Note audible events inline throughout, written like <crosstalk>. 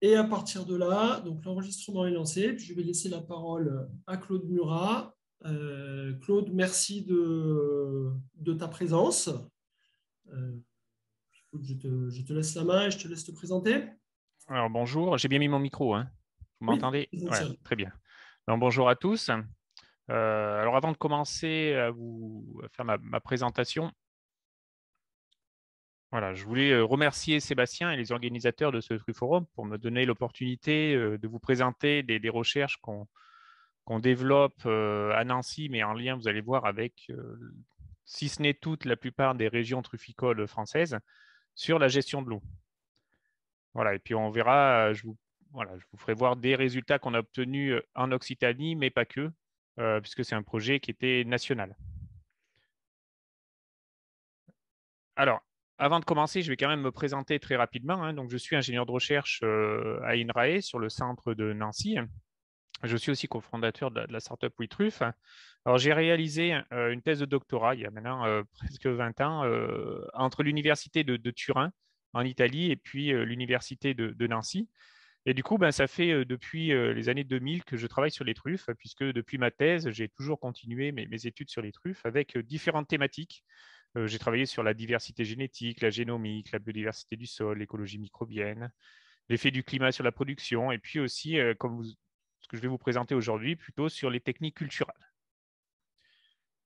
Et à partir de là, donc l'enregistrement est lancé. je vais laisser la parole à Claude Murat. Euh, Claude, merci de, ta présence. Euh, je, te, laisse la main et je te laisse te présenter. Alors bonjour, j'ai bien mis mon micro. Hein. Vous m'entendez Très bien. bonjour à tous. Euh, alors avant de commencer à vous faire ma présentation, je voulais euh, remercier Sébastien et les organisateurs de ce Truforum Forum pour me donner l'opportunité euh, de vous présenter des, recherches qu'on développe euh, à Nancy, mais en lien, vous allez voir, avec, si ce n'est toute, la plupart des régions trufficoles françaises sur la gestion de l'eau. Voilà, et puis on verra, je vous, voilà, je vous ferai voir des résultats qu'on a obtenus en Occitanie, mais pas que, puisque c'est un projet qui était national. Alors, avant de commencer, je vais quand même me présenter très rapidement. Hein. Donc, je suis ingénieur de recherche euh, à INRAE sur le centre de Nancy. Je suis aussi cofondateur de, de, la startup WeTruff. Alors, j'ai réalisé euh, une thèse de doctorat il y a maintenant euh, <laughs> presque 20 ans entre l'université de, Turin en Italie et puis l'université de, Nancy. Et du coup, ben, ça fait depuis les années 2000 que je travaille sur les truffes, puisque depuis ma thèse, j'ai toujours continué mes études sur les truffes avec différentes thématiques. Euh, j'ai travaillé sur la diversité génétique, la génomique, la biodiversité du sol, l'écologie microbienne, l'effet du climat sur la production, et puis aussi, euh, comme vous, ce que je vais vous présenter aujourd'hui, plutôt sur les techniques culturelles.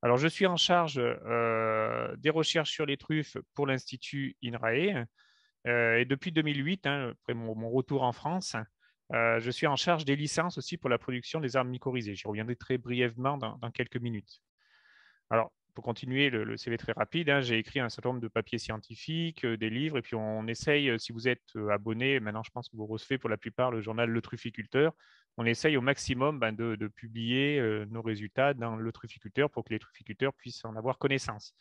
Alors, je suis en charge euh, des recherches sur les truffes pour l'Institut INRAE. et depuis 2008, hein, après mon, retour en France, je suis en charge des licences aussi pour la production des armes mycorhizées. J'y reviendrai très brièvement dans, dans quelques minutes. Alors, pour continuer le, CV très rapide, hein, j'ai écrit un certain nombre de papiers scientifiques, euh, des livres, et puis on essaye, euh, si vous êtes euh, abonné, maintenant je pense que vous recevez pour la plupart le journal Le Trufficulteur, on essaye au maximum ben, de, publier nos résultats dans Le Trufficulteur pour que les trufficulteurs puissent en avoir connaissance.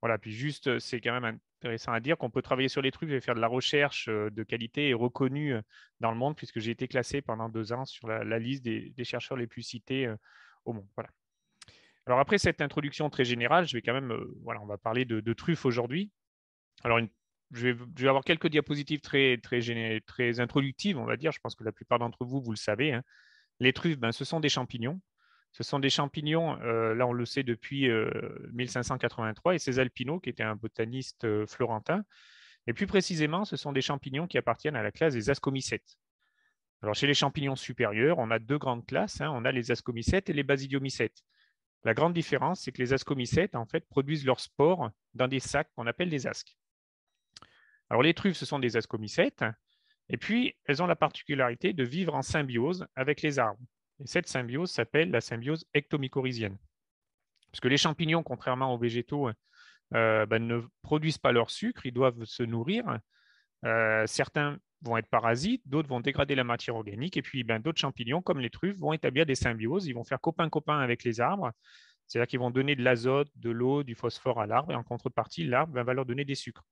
Voilà, puis juste, c'est quand même intéressant à dire qu'on peut travailler sur les truffes et faire de la recherche de qualité et reconnue dans le monde, puisque j'ai été classé pendant deux ans sur la, liste des, des, chercheurs les plus cités au monde. Voilà. Alors après cette introduction très générale, je vais quand même, euh, voilà, on va parler de, truffes aujourd'hui. Alors je, vais, avoir quelques diapositives très, très, très introductives, on va dire. Je pense que la plupart d'entre vous, vous le savez. Hein. Les truffes, ben, ce sont des champignons. Ce sont des champignons, euh, là on le sait depuis 1583, euh, et c'est Alpino qui était un botaniste florentin. Et plus précisément, ce sont des champignons qui appartiennent à la classe des ascomycètes. Alors chez les champignons supérieurs, on a deux grandes classes, hein. on a les ascomycètes et les basidiomycètes. La grande différence, c'est que les ascomycètes, en fait, produisent leurs spores dans des sacs qu'on appelle des asques. Alors, les truffes, ce sont des ascomycètes, et puis elles ont la particularité de vivre en symbiose avec les arbres. Et cette symbiose s'appelle la symbiose ectomycorhizienne. Parce que les champignons, contrairement aux végétaux, euh, ben, ne produisent pas leur sucre, ils doivent se nourrir. Euh, certains vont être parasites, d'autres vont dégrader la matière organique, et puis ben, d'autres champignons, comme les truffes, vont établir des symbioses, ils vont faire copain-copain avec les arbres, c'est-à-dire qu'ils vont donner de l'azote, de l'eau, du phosphore à l'arbre, et en contrepartie, l'arbre va leur donner des sucres.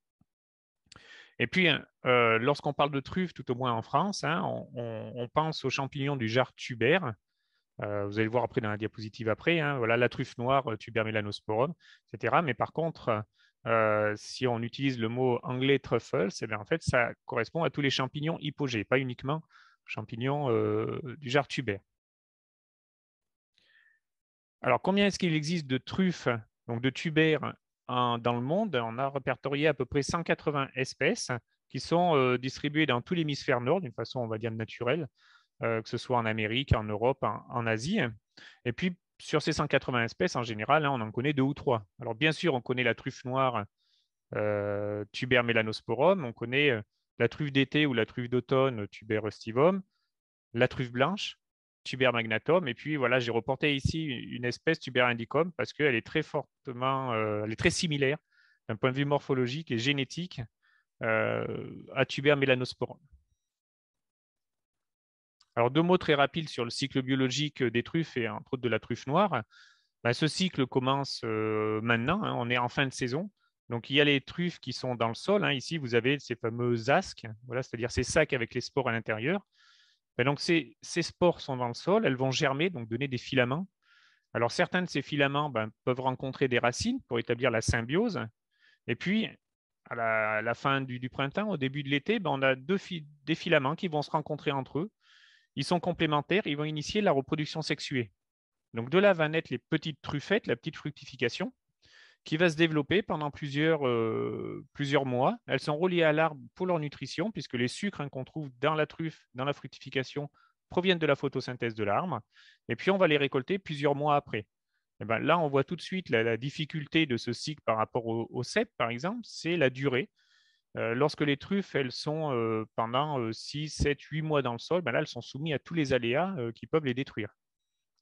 Et puis, hein, euh, lorsqu'on parle de truffes, tout au moins en France, hein, on, pense aux champignons du genre tubère, euh, vous allez le voir après dans la diapositive après. Hein, voilà la truffe noire, euh, tuber etc. Mais par contre, si on utilise le mot anglais truffle, c'est bien, en fait, ça correspond à tous les champignons hypogées, pas uniquement champignons du genre tubaire. Alors, combien est-ce qu'il existe de truffes, donc de tubaires dans le monde On a répertorié à peu près 180 espèces qui sont distribuées dans tout l'hémisphère nord, d'une façon, on va dire, naturelle, que ce soit en Amérique, en Europe, en, en Asie. Et puis, sur ces 180 espèces, en général, hein, on en connaît deux ou trois. Alors, bien sûr, on connaît la truffe noire euh, tuber melanosporum, on connaît euh, la truffe d'été ou la truffe d'automne, tuber ostivum. la truffe blanche, tuber magnatum, et puis voilà, j'ai reporté ici une espèce tuber indicum parce qu'elle est très fortement, euh, elle est très similaire d'un point de vue morphologique et génétique à tuber melanosporum deux mots très rapides sur le cycle biologique des truffes et entre autres de la truffe noire. Bah, ce cycle commence euh, maintenant, hein. on est en fin de saison. Donc, il y a les truffes qui sont dans le sol. Hein. Ici, vous avez ces fameux asques, voilà, c'est-à-dire ces sacs avec les spores à l'intérieur. Bah, donc, ces, spores sont dans le sol, elles vont germer, donc donner des filaments. Alors, certains de ces filaments bah, peuvent rencontrer des racines pour établir la symbiose. Et puis, à la, fin du, printemps, au début de l'été, on a deux des filaments qui vont se rencontrer entre eux ils sont complémentaires, ils vont initier la reproduction sexuée. Donc de là va naître les petites truffettes, la petite fructification, qui va se développer pendant plusieurs, euh, plusieurs mois. Elles sont reliées à l'arbre pour leur nutrition, puisque les sucres hein, qu'on trouve dans la truffe, dans la fructification, proviennent de la photosynthèse de l'arbre. Et puis on va les récolter plusieurs mois après. Eh ben, là, on voit tout de suite la, difficulté de ce cycle par rapport au, au par exemple, c'est la durée. Euh, lorsque les truffes, elles sont euh, pendant 6, 7, 8 mois dans le sol, ben là, elles sont soumises à tous les aléas euh, qui peuvent les détruire.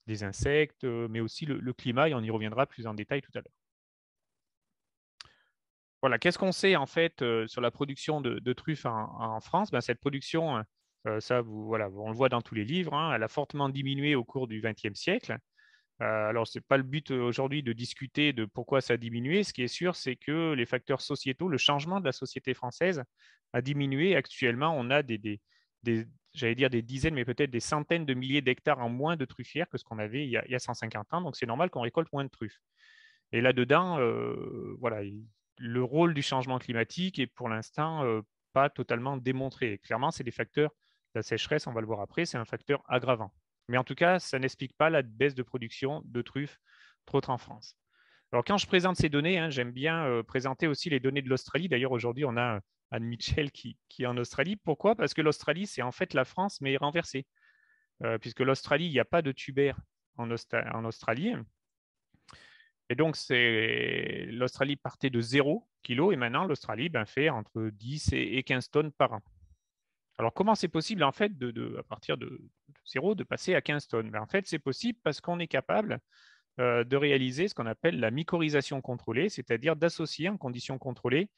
Des insectes, mais aussi le, climat, et on y reviendra plus en détail tout à l'heure. Voilà, qu'est-ce qu'on sait en fait sur la production de, truffes en, France ben, Cette production, ça, voilà, on le voit dans tous les livres, hein, elle a fortement diminué au cours du XXe siècle. Euh, alors, ce n'est pas le but euh, aujourd'hui de discuter de pourquoi ça a diminué. Ce qui est sûr, c'est que les facteurs sociétaux, le changement de la société française a diminué. Actuellement, on a des, j'allais dire des dizaines, mais peut-être des centaines de milliers d'hectares en moins de truffières que ce qu'on avait il y, a, 150 ans. Donc, c'est normal qu'on récolte moins de truffes. Et là-dedans, euh, voilà, le rôle du changement climatique est pour l'instant pas totalement démontré. clairement, c'est des facteurs, la sécheresse, on va le voir après, c'est un facteur aggravant. Mais en tout cas, ça n'explique pas la baisse de production de truffes trop en France. Alors, quand je présente ces données, hein, j'aime bien euh, présenter aussi les données de l'Australie. D'ailleurs, aujourd'hui, on a euh, Anne Mitchell qui, est en Australie. Pourquoi Parce que l'Australie, c'est en fait la France, mais renversée. Euh, puisque l'Australie, il n'y a pas de tubères en, Australie. Et donc, l'Australie partait de 0 kg et maintenant, l'Australie ben, fait entre 10 et 15 tonnes par an. Alors, comment c'est possible, en fait, de, à partir de zéro, de passer à 15 tonnes ben, En fait, c'est possible parce qu'on est capable euh, de réaliser ce qu'on appelle la mycorhisation contrôlée, c'est-à-dire d'associer en conditions contrôlées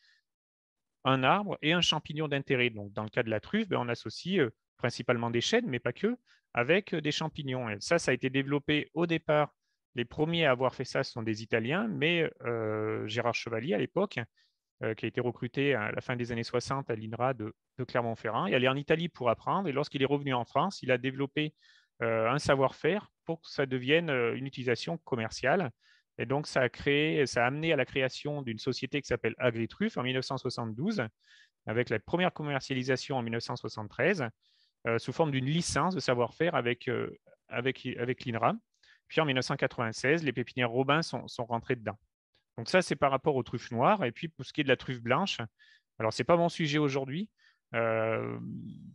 un arbre et un champignon d'intérêt. Donc, dans le cas de la truffe, ben, on associe euh, principalement des chênes, mais pas que, avec euh, des champignons. ça, ça a été développé au départ. Les premiers à avoir fait ça sont des Italiens, mais Gérard Chevalier, à l'époque, euh, qui a été recruté à la fin des années 60 à l'INRA de, Clermont-Ferrand. Il allait en Italie pour apprendre et lorsqu'il est revenu en France, il a développé euh, un savoir-faire pour que ça devienne euh, une utilisation commerciale. Et donc, ça a, créé, ça a amené à la création d'une société qui s'appelle Agritruffe en 1972, avec la première commercialisation en 1973, sous forme d'une licence de savoir-faire avec, avec, avec l'INRA. Puis en 1996, les pépinières Robin sont, sont rentrées dedans. Donc ça, c'est par rapport aux truffes noires. Et puis pour ce qui est de la truffe blanche, alors n'est pas mon sujet aujourd'hui, euh,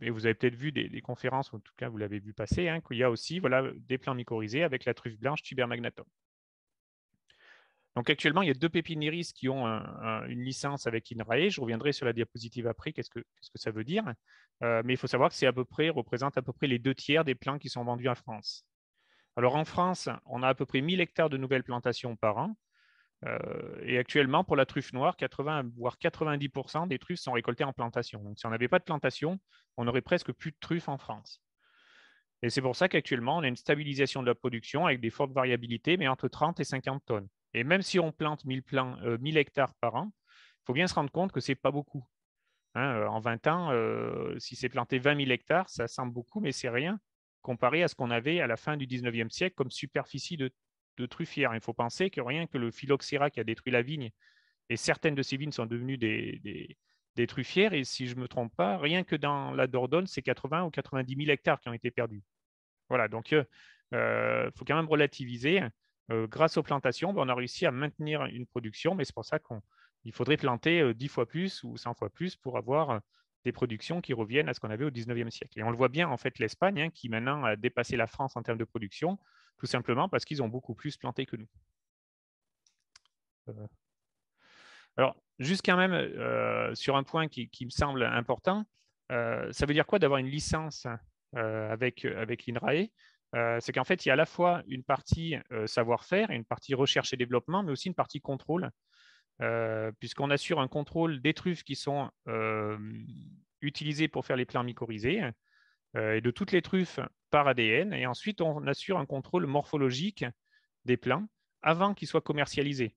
vous avez peut-être vu des, conférences, en tout cas vous l'avez vu passer, hein, qu'il y a aussi voilà, des plants mycorhizés avec la truffe blanche magnatum. Donc actuellement, il y a deux pépiniéristes qui ont une licence avec INRAE. Je reviendrai sur la diapositive après, qu'est-ce que, ça veut dire. Euh, mais il faut savoir que c'est à peu près, représente à peu près les deux tiers des plants qui sont vendus en France. Alors en France, on a à peu près 1000 hectares de nouvelles plantations par an. Euh, et actuellement, pour la truffe noire, 80 voire 90% des truffes sont récoltées en plantation. Donc, si on n'avait pas de plantation, on aurait presque plus de truffes en France. Et c'est pour ça qu'actuellement, on a une stabilisation de la production avec des fortes variabilités, mais entre 30 et 50 tonnes. Et même si on plante 1000, euh, hectares par an, il faut bien se rendre compte que ce n'est pas beaucoup. Hein, euh, en 20 ans, si c'est planté 20 000 hectares, ça semble beaucoup, mais c'est rien comparé à ce qu'on avait à la fin du 19e siècle comme superficie de de truffières. Il faut penser que rien que le phylloxéra qui a détruit la vigne, et certaines de ces vignes sont devenues des, des, truffières, et si je ne me trompe pas, rien que dans la Dordogne, c'est 80 ou 90 000 hectares qui ont été perdus. Voilà, donc il euh, euh, faut quand même relativiser. Euh, grâce aux plantations, ben, on a réussi à maintenir une production, mais c'est pour ça qu'il faudrait planter dix 10 fois plus ou 100 fois plus pour avoir des productions qui reviennent à ce qu'on avait au 19e siècle. Et on le voit bien, en fait, l'Espagne, hein, qui maintenant a dépassé la France en termes de production, tout simplement parce qu'ils ont beaucoup plus planté que nous. Euh, alors, juste quand même, euh, sur un point qui, me semble important, euh, ça veut dire quoi d'avoir une licence avec, avec l'INRAE C'est qu'en fait, il y a à la fois une partie savoir-faire, une partie recherche et développement, mais aussi une partie contrôle, puisqu'on assure un contrôle des truffes qui sont utilisées pour faire les plants mycorhizés et de toutes les truffes par ADN, et ensuite on assure un contrôle morphologique des plants avant qu'ils soient commercialisés.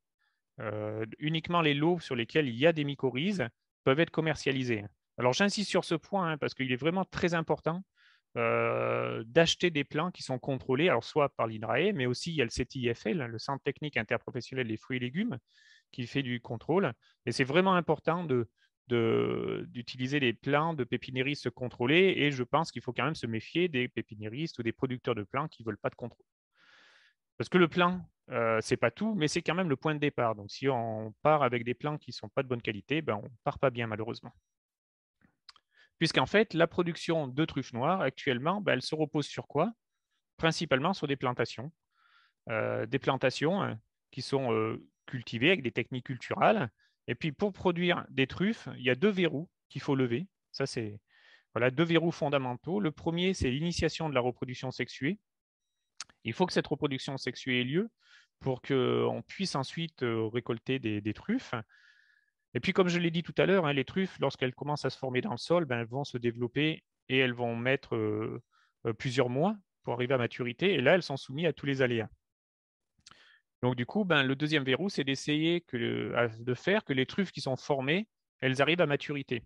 Euh, uniquement les lots sur lesquels il y a des mycorhizes peuvent être commercialisés. Alors j'insiste sur ce point hein, parce qu'il est vraiment très important euh, d'acheter des plants qui sont contrôlés, alors soit par l'INRAE, mais aussi il y a le CTIFL, le Centre technique interprofessionnel des fruits et légumes, qui fait du contrôle. Et c'est vraiment important de, d'utiliser les plants de pépiniéristes contrôlés. Et je pense qu'il faut quand même se méfier des pépiniéristes ou des producteurs de plants qui ne veulent pas de contrôle. Parce que le plein ce euh, c'est pas tout, mais c'est quand même le point de départ. Donc si on part avec des plants qui ne sont pas de bonne qualité, ben, on ne part pas bien malheureusement. Puisqu'en fait, la production de truffes noires, actuellement, ben, elle se repose sur quoi Principalement sur des plantations. Euh, des plantations hein, qui sont euh, cultivées avec des techniques culturales et puis pour produire des truffes, il y a deux verrous qu'il faut lever. Ça, c'est voilà, deux verrous fondamentaux. Le premier, c'est l'initiation de la reproduction sexuée. Il faut que cette reproduction sexuée ait lieu pour qu'on puisse ensuite euh, récolter des, truffes. Et puis, comme je l'ai dit tout à l'heure, hein, les truffes, lorsqu'elles commencent à se former dans le sol, ben, elles vont se développer et elles vont mettre euh, euh, plusieurs mois pour arriver à maturité. Et là, elles sont soumises à tous les aléas. Donc du coup, ben, le deuxième verrou, c'est d'essayer de faire que les truffes qui sont formées, elles arrivent à maturité.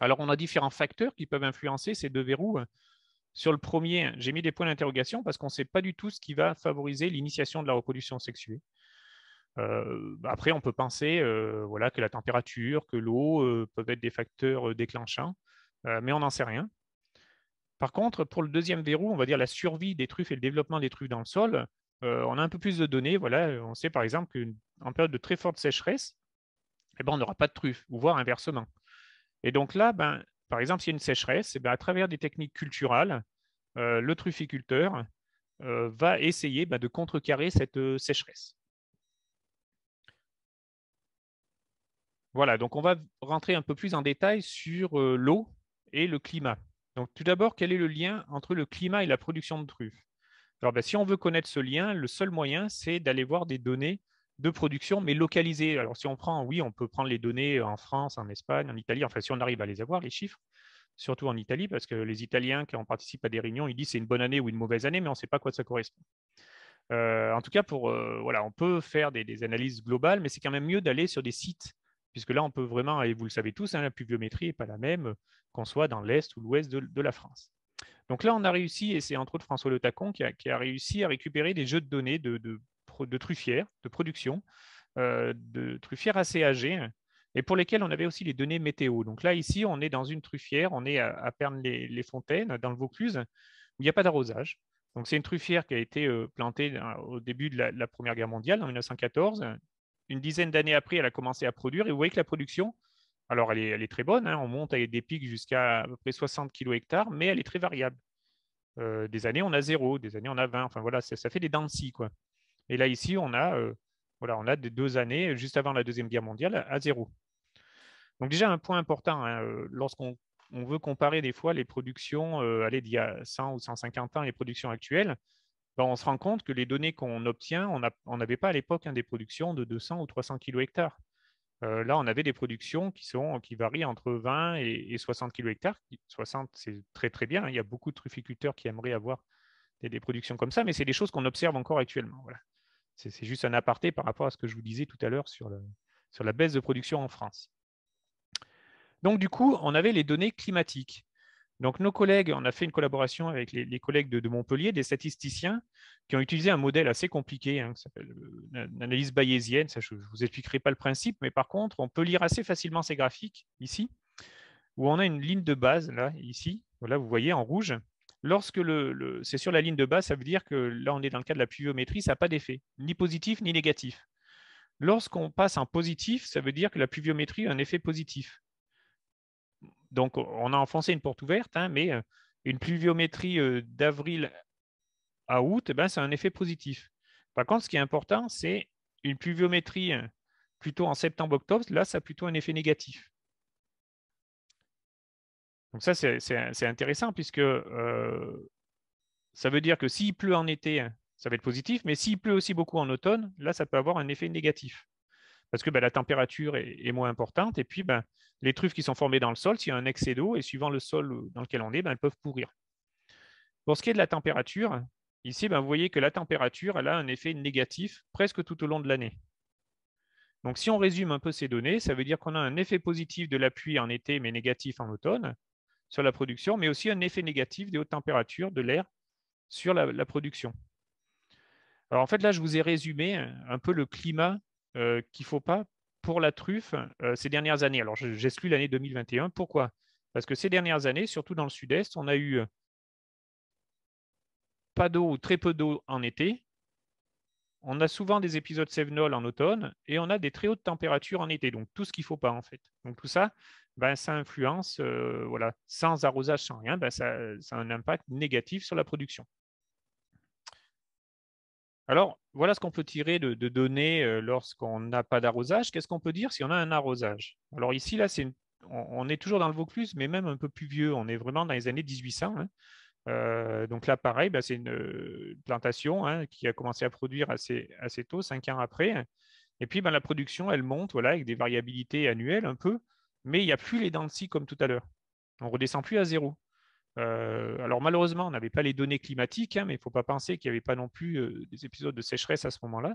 Alors on a différents facteurs qui peuvent influencer ces deux verrous. Hein. Sur le premier, j'ai mis des points d'interrogation parce qu'on ne sait pas du tout ce qui va favoriser l'initiation de la reproduction sexuée. Euh, bah, après, on peut penser euh, voilà, que la température, que l'eau euh, peuvent être des facteurs déclenchants, mais on n'en sait rien. Par contre, pour le deuxième verrou, on va dire la survie des truffes et le développement des truffes dans le sol, euh, on a un peu plus de données. Voilà, euh, on sait par exemple qu'en période de très forte sécheresse, eh ben, on n'aura pas de truffes, ou voire inversement. Et donc là, ben, par exemple, s'il y a une sécheresse, eh ben, à travers des techniques culturales, euh, le trufficulteur va essayer de contrecarrer cette sécheresse. Voilà, donc on va rentrer un peu plus en détail sur l'eau et le climat. Donc tout d'abord, quel est le lien entre le climat et la production de truffes alors, ben, si on veut connaître ce lien, le seul moyen, c'est d'aller voir des données de production, mais localisées. Alors, si on prend, oui, on peut prendre les données en France, en Espagne, en Italie, enfin, si on arrive à les avoir, les chiffres, surtout en Italie, parce que les Italiens, quand on participe à des réunions, ils disent c'est une bonne année ou une mauvaise année, mais on ne sait pas à quoi ça correspond. Euh, en tout cas, pour, euh, voilà, on peut faire des, analyses globales, mais c'est quand même mieux d'aller sur des sites, puisque là, on peut vraiment, et vous le savez tous, hein, la pluviométrie n'est pas la même euh, qu'on soit dans l'Est ou l'Ouest de la France. Donc là, on a réussi, et c'est entre autres François Le Tacon qui a, réussi à récupérer des jeux de données de, truffières, de production, euh, de truffières assez âgées, et pour lesquelles on avait aussi les données météo. Donc là, ici, on est dans une truffière, on est à, à Pernes-les-Fontaines, dans le Vaucluse, où il n'y a pas d'arrosage. Donc c'est une truffière qui a été euh, plantée hein, au début de la, de la Première Guerre mondiale, en 1914. Une dizaine d'années après, elle a commencé à produire, et vous voyez que la production, alors, elle est, très bonne. Hein. on monte avec des pics jusqu'à à peu près 60 kg mais elle est très variable. Euh, des années, on a zéro. des années, on a 20. Enfin, voilà, ça, fait des dents quoi. Et là, ici, on a, euh, voilà, on a des deux années, juste avant la Deuxième Guerre mondiale, à zéro. Donc, déjà, un point important, hein, euh, lorsqu'on veut comparer des fois les productions euh, d'il y a 100 ou 150 ans les productions actuelles, ben, on se rend compte que les données qu'on obtient, on n'avait pas à l'époque hein, des productions de 200 ou 300 kilo hectares là, on avait des productions qui, varient entre 20 et, 60 kg 60, c'est très très bien. Hein. Il y a beaucoup de trufficulteurs qui aimeraient avoir des, productions comme ça, mais c'est des choses qu'on observe encore actuellement. C'est, juste un aparté par rapport à ce que je vous disais tout à l'heure sur, sur la baisse de production en France. Donc du coup, on avait les données climatiques. Donc, nos collègues, on a fait une collaboration avec les, collègues de, Montpellier, des statisticiens, qui ont utilisé un modèle assez compliqué, hein, qui s'appelle l'analyse euh, bayésienne. Ça, je ne vous expliquerai pas le principe, mais par contre, on peut lire assez facilement ces graphiques ici, où on a une ligne de base, là, ici. Voilà, vous voyez en rouge. Lorsque le, c'est sur la ligne de base, ça veut dire que là, on est dans le cas de la pluviométrie, ça n'a pas d'effet, ni positif ni négatif. Lorsqu'on passe en positif, ça veut dire que la pluviométrie a un effet positif. Donc, on a enfoncé une porte ouverte, hein, mais euh, une pluviométrie euh, d'avril à août, c'est eh ben, un effet positif. Par contre, ce qui est important, c'est une pluviométrie euh, plutôt en septembre-octobre, là, ça a plutôt un effet négatif. Donc ça, c'est intéressant puisque ça veut dire que s'il pleut en été, ça va être positif, mais s'il pleut aussi beaucoup en automne, là, ça peut avoir un effet négatif parce que ben, la température est, moins importante. Et puis, ben, les truffes qui sont formées dans le sol, s'il y a un excès d'eau, et suivant le sol euh, dans lequel on est, ben, elles peuvent pourrir. Pour ce qui est de la température, ici, vous voyez que la température elle a un effet négatif presque tout au long de l'année. Donc, si on résume un peu ces données, ça veut dire qu'on a un effet positif de la pluie en été, mais négatif en automne sur la production, mais aussi un effet négatif des hautes températures de l'air sur la production. Alors en fait, là, je vous ai résumé un peu le climat euh, qu'il ne faut pas pour la truffe euh, ces dernières années. Alors, j'exclus l'année 2021. Pourquoi Parce que ces dernières années, surtout dans le sud-est, on a eu euh, pas d'eau ou très peu d'eau en été. On a souvent des épisodes sévenols en automne et on a des très hautes températures en été. Donc, tout ce qu'il ne faut pas, en fait. Donc, tout ça, ben, ça influence, voilà, sans arrosage, sans rien, ben, ça, ça a un impact négatif sur la production. Alors, voilà ce qu'on peut tirer de, données euh, lorsqu'on n'a pas d'arrosage. Qu'est-ce qu'on peut dire si on a un arrosage Alors ici, là, on, est toujours dans le Vaucluse, mais même un peu plus vieux. On est vraiment dans les années 1800. Hein. Euh, donc là, pareil, bah, c'est une euh, plantation hein, qui a commencé à produire assez, assez tôt, cinq ans après. Et puis, bah, la production, elle monte voilà, avec des variabilités annuelles un peu, mais il n'y a plus les dents de scie comme tout à l'heure. On redescend plus à zéro. Euh, alors malheureusement, on n'avait pas les données climatiques, hein, mais il ne faut pas penser qu'il n'y avait pas non plus euh, des épisodes de sécheresse à ce moment-là.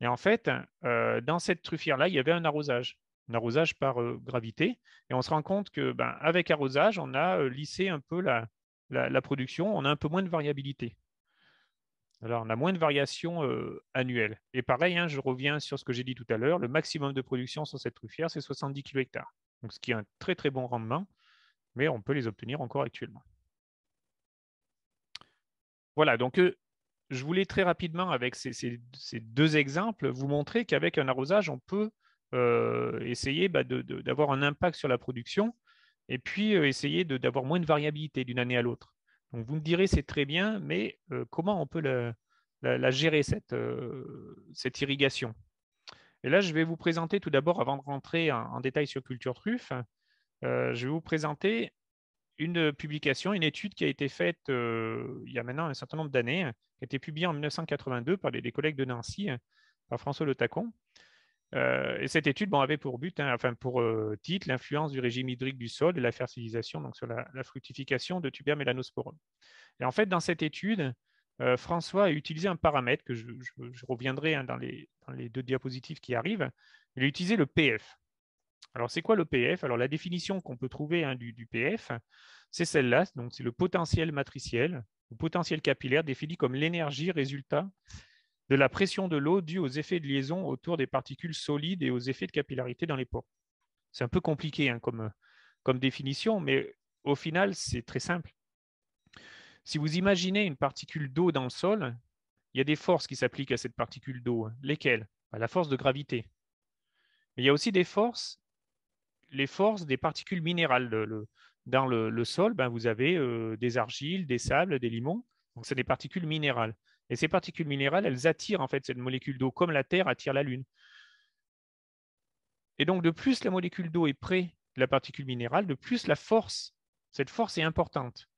Et en fait, euh, dans cette truffière-là, il y avait un arrosage, un arrosage par gravité. Et on se rend compte que, ben, avec arrosage, on a lissé un peu la, production, on a un peu moins de variabilité. Alors, on a moins de variation annuelle. Et pareil, hein, je reviens sur ce que j'ai dit tout à l'heure, le maximum de production sur cette truffière, c'est 70 kg Donc, ce qui est un très très bon rendement mais on peut les obtenir encore actuellement. Voilà, donc euh, je voulais très rapidement, avec ces, deux exemples, vous montrer qu'avec un arrosage, on peut euh, essayer bah, d'avoir un impact sur la production et puis euh, essayer d'avoir moins de variabilité d'une année à l'autre. Donc vous me direz, c'est très bien, mais comment on peut la, gérer, cette, irrigation Et là, je vais vous présenter tout d'abord, avant de rentrer en, détail sur culture truffe, euh, je vais vous présenter une publication, une étude qui a été faite euh, il y a maintenant un certain nombre d'années, qui a été publiée en 1982 par des, collègues de Nancy, euh, par François Le Tacon. et cette étude avait pour but, hein, enfin pour titre, l'influence du régime hydrique du sol et la fertilisation, donc sur la, fructification de tuber melanosporum. en fait, dans cette étude, François a utilisé un paramètre que je, reviendrai hein, dans, les, deux diapositives qui arrivent. Il a utilisé le PF. Alors, c'est quoi le PF Alors, la définition qu'on peut trouver hein, du, PF, c'est celle-là, donc c'est le potentiel matriciel, le potentiel capillaire défini comme l'énergie résultat de la pression de l'eau due aux effets de liaison autour des particules solides et aux effets de capillarité dans les pores. C'est un peu compliqué hein, comme, comme définition, mais au final, c'est très simple. Si vous imaginez une particule d'eau dans le sol, il y a des forces qui s'appliquent à cette particule d'eau. Hein. Lesquelles bah, La force de gravité. Mais il y a aussi des forces les forces des particules minérales. dans le, sol, ben, vous avez euh, des argiles, des sables, des limons. Donc, c'est des particules minérales. Et ces particules minérales, elles attirent en fait cette molécule d'eau, comme la Terre attire la Lune. Et donc, de plus la molécule d'eau est près de la particule minérale, de plus la force, cette force est importante.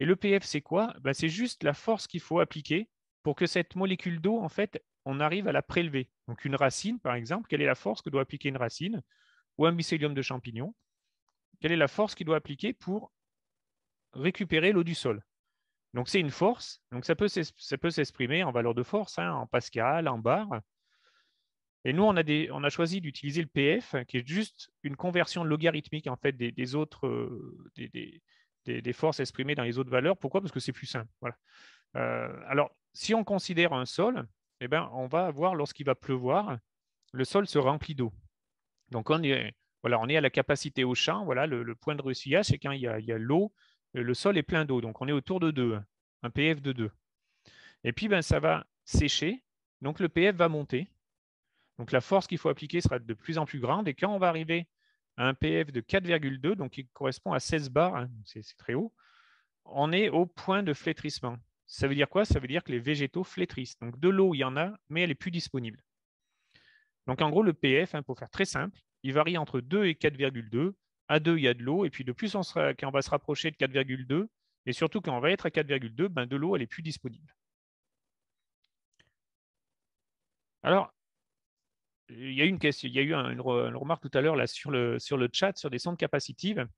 Et le PF, c'est quoi ben, C'est juste la force qu'il faut appliquer pour que cette molécule d'eau, en fait, on arrive à la prélever. Donc, une racine, par exemple, quelle est la force que doit appliquer une racine ou un mycélium de champignon, quelle est la force qu'il doit appliquer pour récupérer l'eau du sol Donc c'est une force, donc ça peut s'exprimer en valeur de force, hein, en pascal, en bar. Et nous, on a, choisi d'utiliser le PF, qui est juste une conversion logarithmique en fait, des, autres euh, des, forces exprimées dans les autres valeurs. Pourquoi Parce que c'est plus simple. Euh, alors, si on considère un sol, eh ben, on va avoir, lorsqu'il va pleuvoir, le sol se remplit d'eau. Donc, on est, voilà, on est à la capacité au champ. Voilà, le, point de russillage, c'est quand il y a, l'eau, euh, le sol est plein d'eau. Donc, on est autour de 2, un PF de 2. Et puis, ben, ça va sécher. Donc, le PF va monter. Donc, la force qu'il faut appliquer sera de plus en plus grande. Et quand on va arriver à un PF de 4,2, donc qui correspond à 16 bars, hein, c'est très haut, on est au point de flétrissement. Ça veut dire quoi Ça veut dire que les végétaux flétrissent. Donc, de l'eau, il y en a, mais elle n'est plus disponible. Donc en gros, le PF, hein, pour faire très simple, il varie entre 2 et 4,2. À 2, il y a de l'eau, et puis de plus quand on va se rapprocher de 4,2, et surtout quand on va être à 4,2, ben de l'eau, elle n'est plus disponible. Alors, il y a, une question, il y eu une, remarque tout à l'heure sur le, sur le chat, sur des sondes capacitives.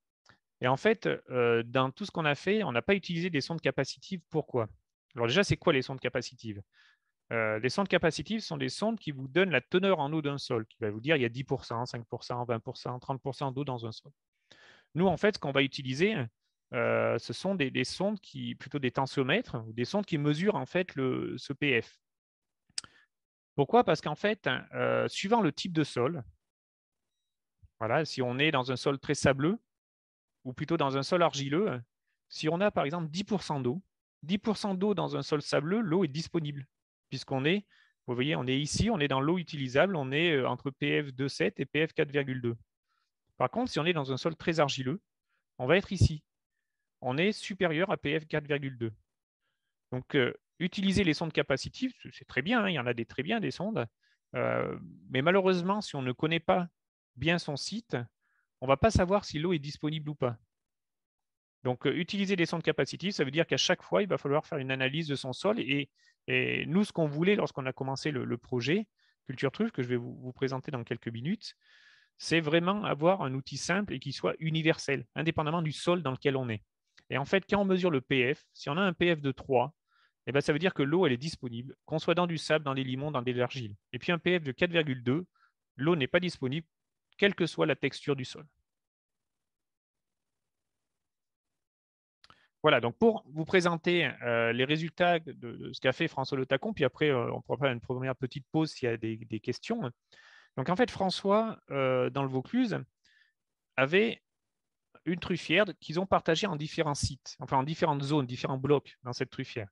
Et en fait, euh, dans tout ce qu'on a fait, on n'a pas utilisé des sondes capacitives. Pourquoi Alors déjà, c'est quoi les sondes capacitives euh, les sondes capacitives sont des sondes qui vous donnent la teneur en eau d'un sol, qui va vous dire il y a 10%, 5%, 20%, 30% d'eau dans un sol. Nous, en fait, ce qu'on va utiliser, euh, ce sont des, sondes qui, plutôt des tensiomètres, ou des sondes qui mesurent en fait le, ce PF. Pourquoi Parce qu'en fait, euh, suivant le type de sol, voilà, si on est dans un sol très sableux, ou plutôt dans un sol argileux, si on a par exemple 10% d'eau, 10% d'eau dans un sol sableux, l'eau est disponible puisqu'on est, vous voyez, on est ici, on est dans l'eau utilisable, on est euh, entre PF 2,7 et PF 4,2. Par contre, si on est dans un sol très argileux, on va être ici. On est supérieur à PF 4,2. Donc, euh, utiliser les sondes capacitives, c'est très bien, hein, il y en a des très bien, des sondes. Euh, mais malheureusement, si on ne connaît pas bien son site, on ne va pas savoir si l'eau est disponible ou pas. Donc, utiliser des sondes capacitives, ça veut dire qu'à chaque fois, il va falloir faire une analyse de son sol et et nous, ce qu'on voulait lorsqu'on a commencé le, projet Culture Truffe, que je vais vous, présenter dans quelques minutes, c'est vraiment avoir un outil simple et qui soit universel, indépendamment du sol dans lequel on est. Et en fait, quand on mesure le PF, si on a un PF de 3, eh ben, ça veut dire que l'eau, elle est disponible, qu'on soit dans du sable, dans des limons, dans des argiles. Et puis un PF de 4,2, l'eau n'est pas disponible, quelle que soit la texture du sol. Voilà, donc pour vous présenter euh, les résultats de, ce qu'a fait François Le Tacon, puis après, euh, on pourra faire une première petite pause s'il y a des, questions. Donc en fait, François, euh, dans le Vaucluse, avait une truffière qu'ils ont partagée en différents sites, enfin en différentes zones, différents blocs dans cette truffière.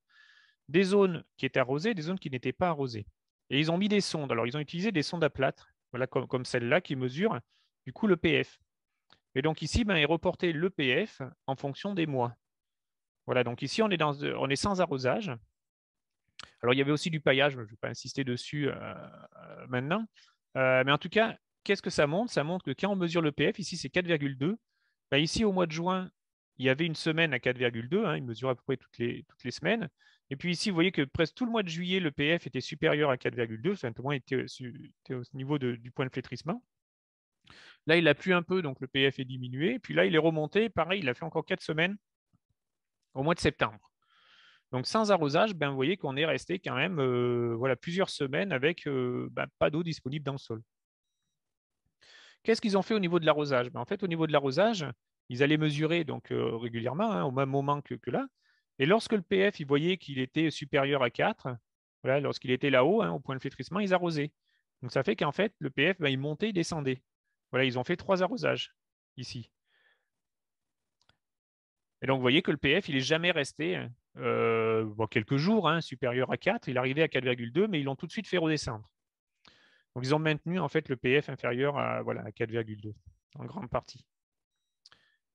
Des zones qui étaient arrosées, des zones qui n'étaient pas arrosées. Et ils ont mis des sondes. Alors ils ont utilisé des sondes à plâtre, voilà, comme, celle-là, qui mesure du coup le PF. Et donc ici, ben, est reporté le PF en fonction des mois. Voilà, donc ici, euh, on est, sans arrosage. Alors, il y avait aussi du paillage, je ne vais pas insister dessus euh, euh, maintenant. mais en tout cas, qu'est-ce que ça montre Ça montre que quand on mesure le PF, ici, c'est 4,2. Ben, ici, au mois de juin, il y avait une semaine à 4,2. Hein, il mesure à peu près toutes les, semaines. Et puis ici, vous voyez que presque tout le mois de juillet, le PF était supérieur à 4,2, simplement était, était au niveau du point de flétrissement. Là, il a plu un peu, donc le PF est diminué. Puis là, il est remonté. Pareil, il a fait encore 4 semaines au mois de septembre. Donc sans arrosage, ben, vous voyez qu'on est resté quand même euh, voilà, plusieurs semaines avec euh, ben, pas d'eau disponible dans le sol. Qu'est-ce qu'ils ont fait au niveau de l'arrosage ben, En fait, au niveau de l'arrosage, ils allaient mesurer donc euh, régulièrement, hein, au même moment que, là. Et lorsque le PF, ils voyaient qu'il était supérieur à 4, voilà, lorsqu'il était là-haut, hein, au point de flétrissement, ils arrosaient. Donc ça fait qu'en fait, le PF, il montait, et descendait. Voilà, ils ont fait trois arrosages ici. Et donc, vous voyez que le PF, il n'est jamais resté euh, quelques jours hein, supérieur à 4. Il arrivait à 4,2, mais ils l'ont tout de suite fait redescendre. Donc, ils ont maintenu en fait le PF inférieur à, voilà, 4,2 en grande partie.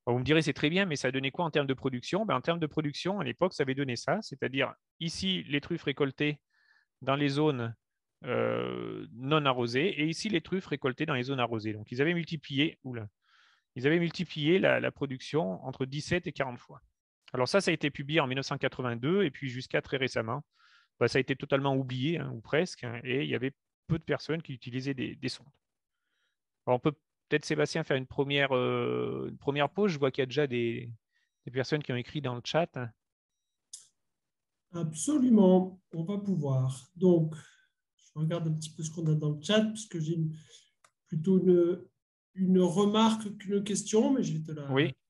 vous me direz, c'est très bien, mais ça a donné quoi en termes de production ben, En termes de production, à l'époque, ça avait donné ça, c'est-à-dire ici les truffes récoltées dans les zones euh, non arrosées et ici les truffes récoltées dans les zones arrosées. Donc, ils avaient multiplié, oula, ils avaient multiplié la, production entre 17 et 40 fois. Alors ça, ça a été publié en 1982 et puis jusqu'à très récemment, bah, ça a été totalement oublié, hein, ou presque, hein, et il y avait peu de personnes qui utilisaient des, sondes. on peut peut-être, Sébastien, faire une première, euh, première pause. Je vois qu'il y a déjà des, des, personnes qui ont écrit dans le chat. Hein. Absolument, on va pouvoir. Donc, je regarde un petit peu ce qu'on a dans le chat, puisque j'ai plutôt une, une remarque qu'une question, mais je vais te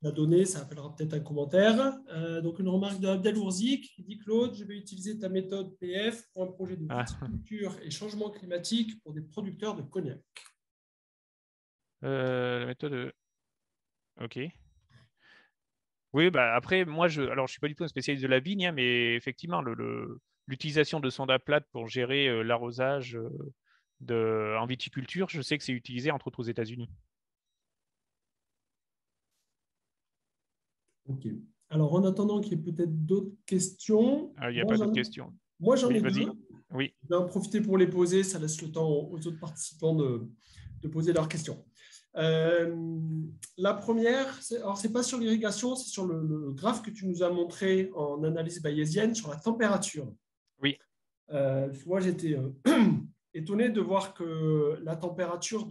la, donner, ça appellera peut-être un commentaire. Euh, donc, une remarque de qui dit Claude, je vais utiliser ta méthode PF pour un projet de viticulture ah. et changement climatique pour des producteurs de cognac. Euh, la méthode. Euh, ok. Oui, bah après, moi, je alors je suis pas du tout un spécialiste de la vigne, hein, mais effectivement, l'utilisation le, l'utilisation de sonda plate pour gérer l'arrosage de... en viticulture, je sais que c'est utilisé entre autres aux États-Unis. Ok. Alors, en attendant qu'il y ait peut-être d'autres questions. Ah, il n'y a pas d'autres questions. Moi, j'en ai deux. Oui. Je vais en profiter pour les poser. Ça laisse le temps aux autres participants de, poser leurs questions. Euh, la première, alors c'est pas sur l'irrigation, c'est sur le, graphe que tu nous as montré en analyse bayésienne sur la température. Oui. Euh, moi, j'étais euh, <clears throat> étonné de voir que la température,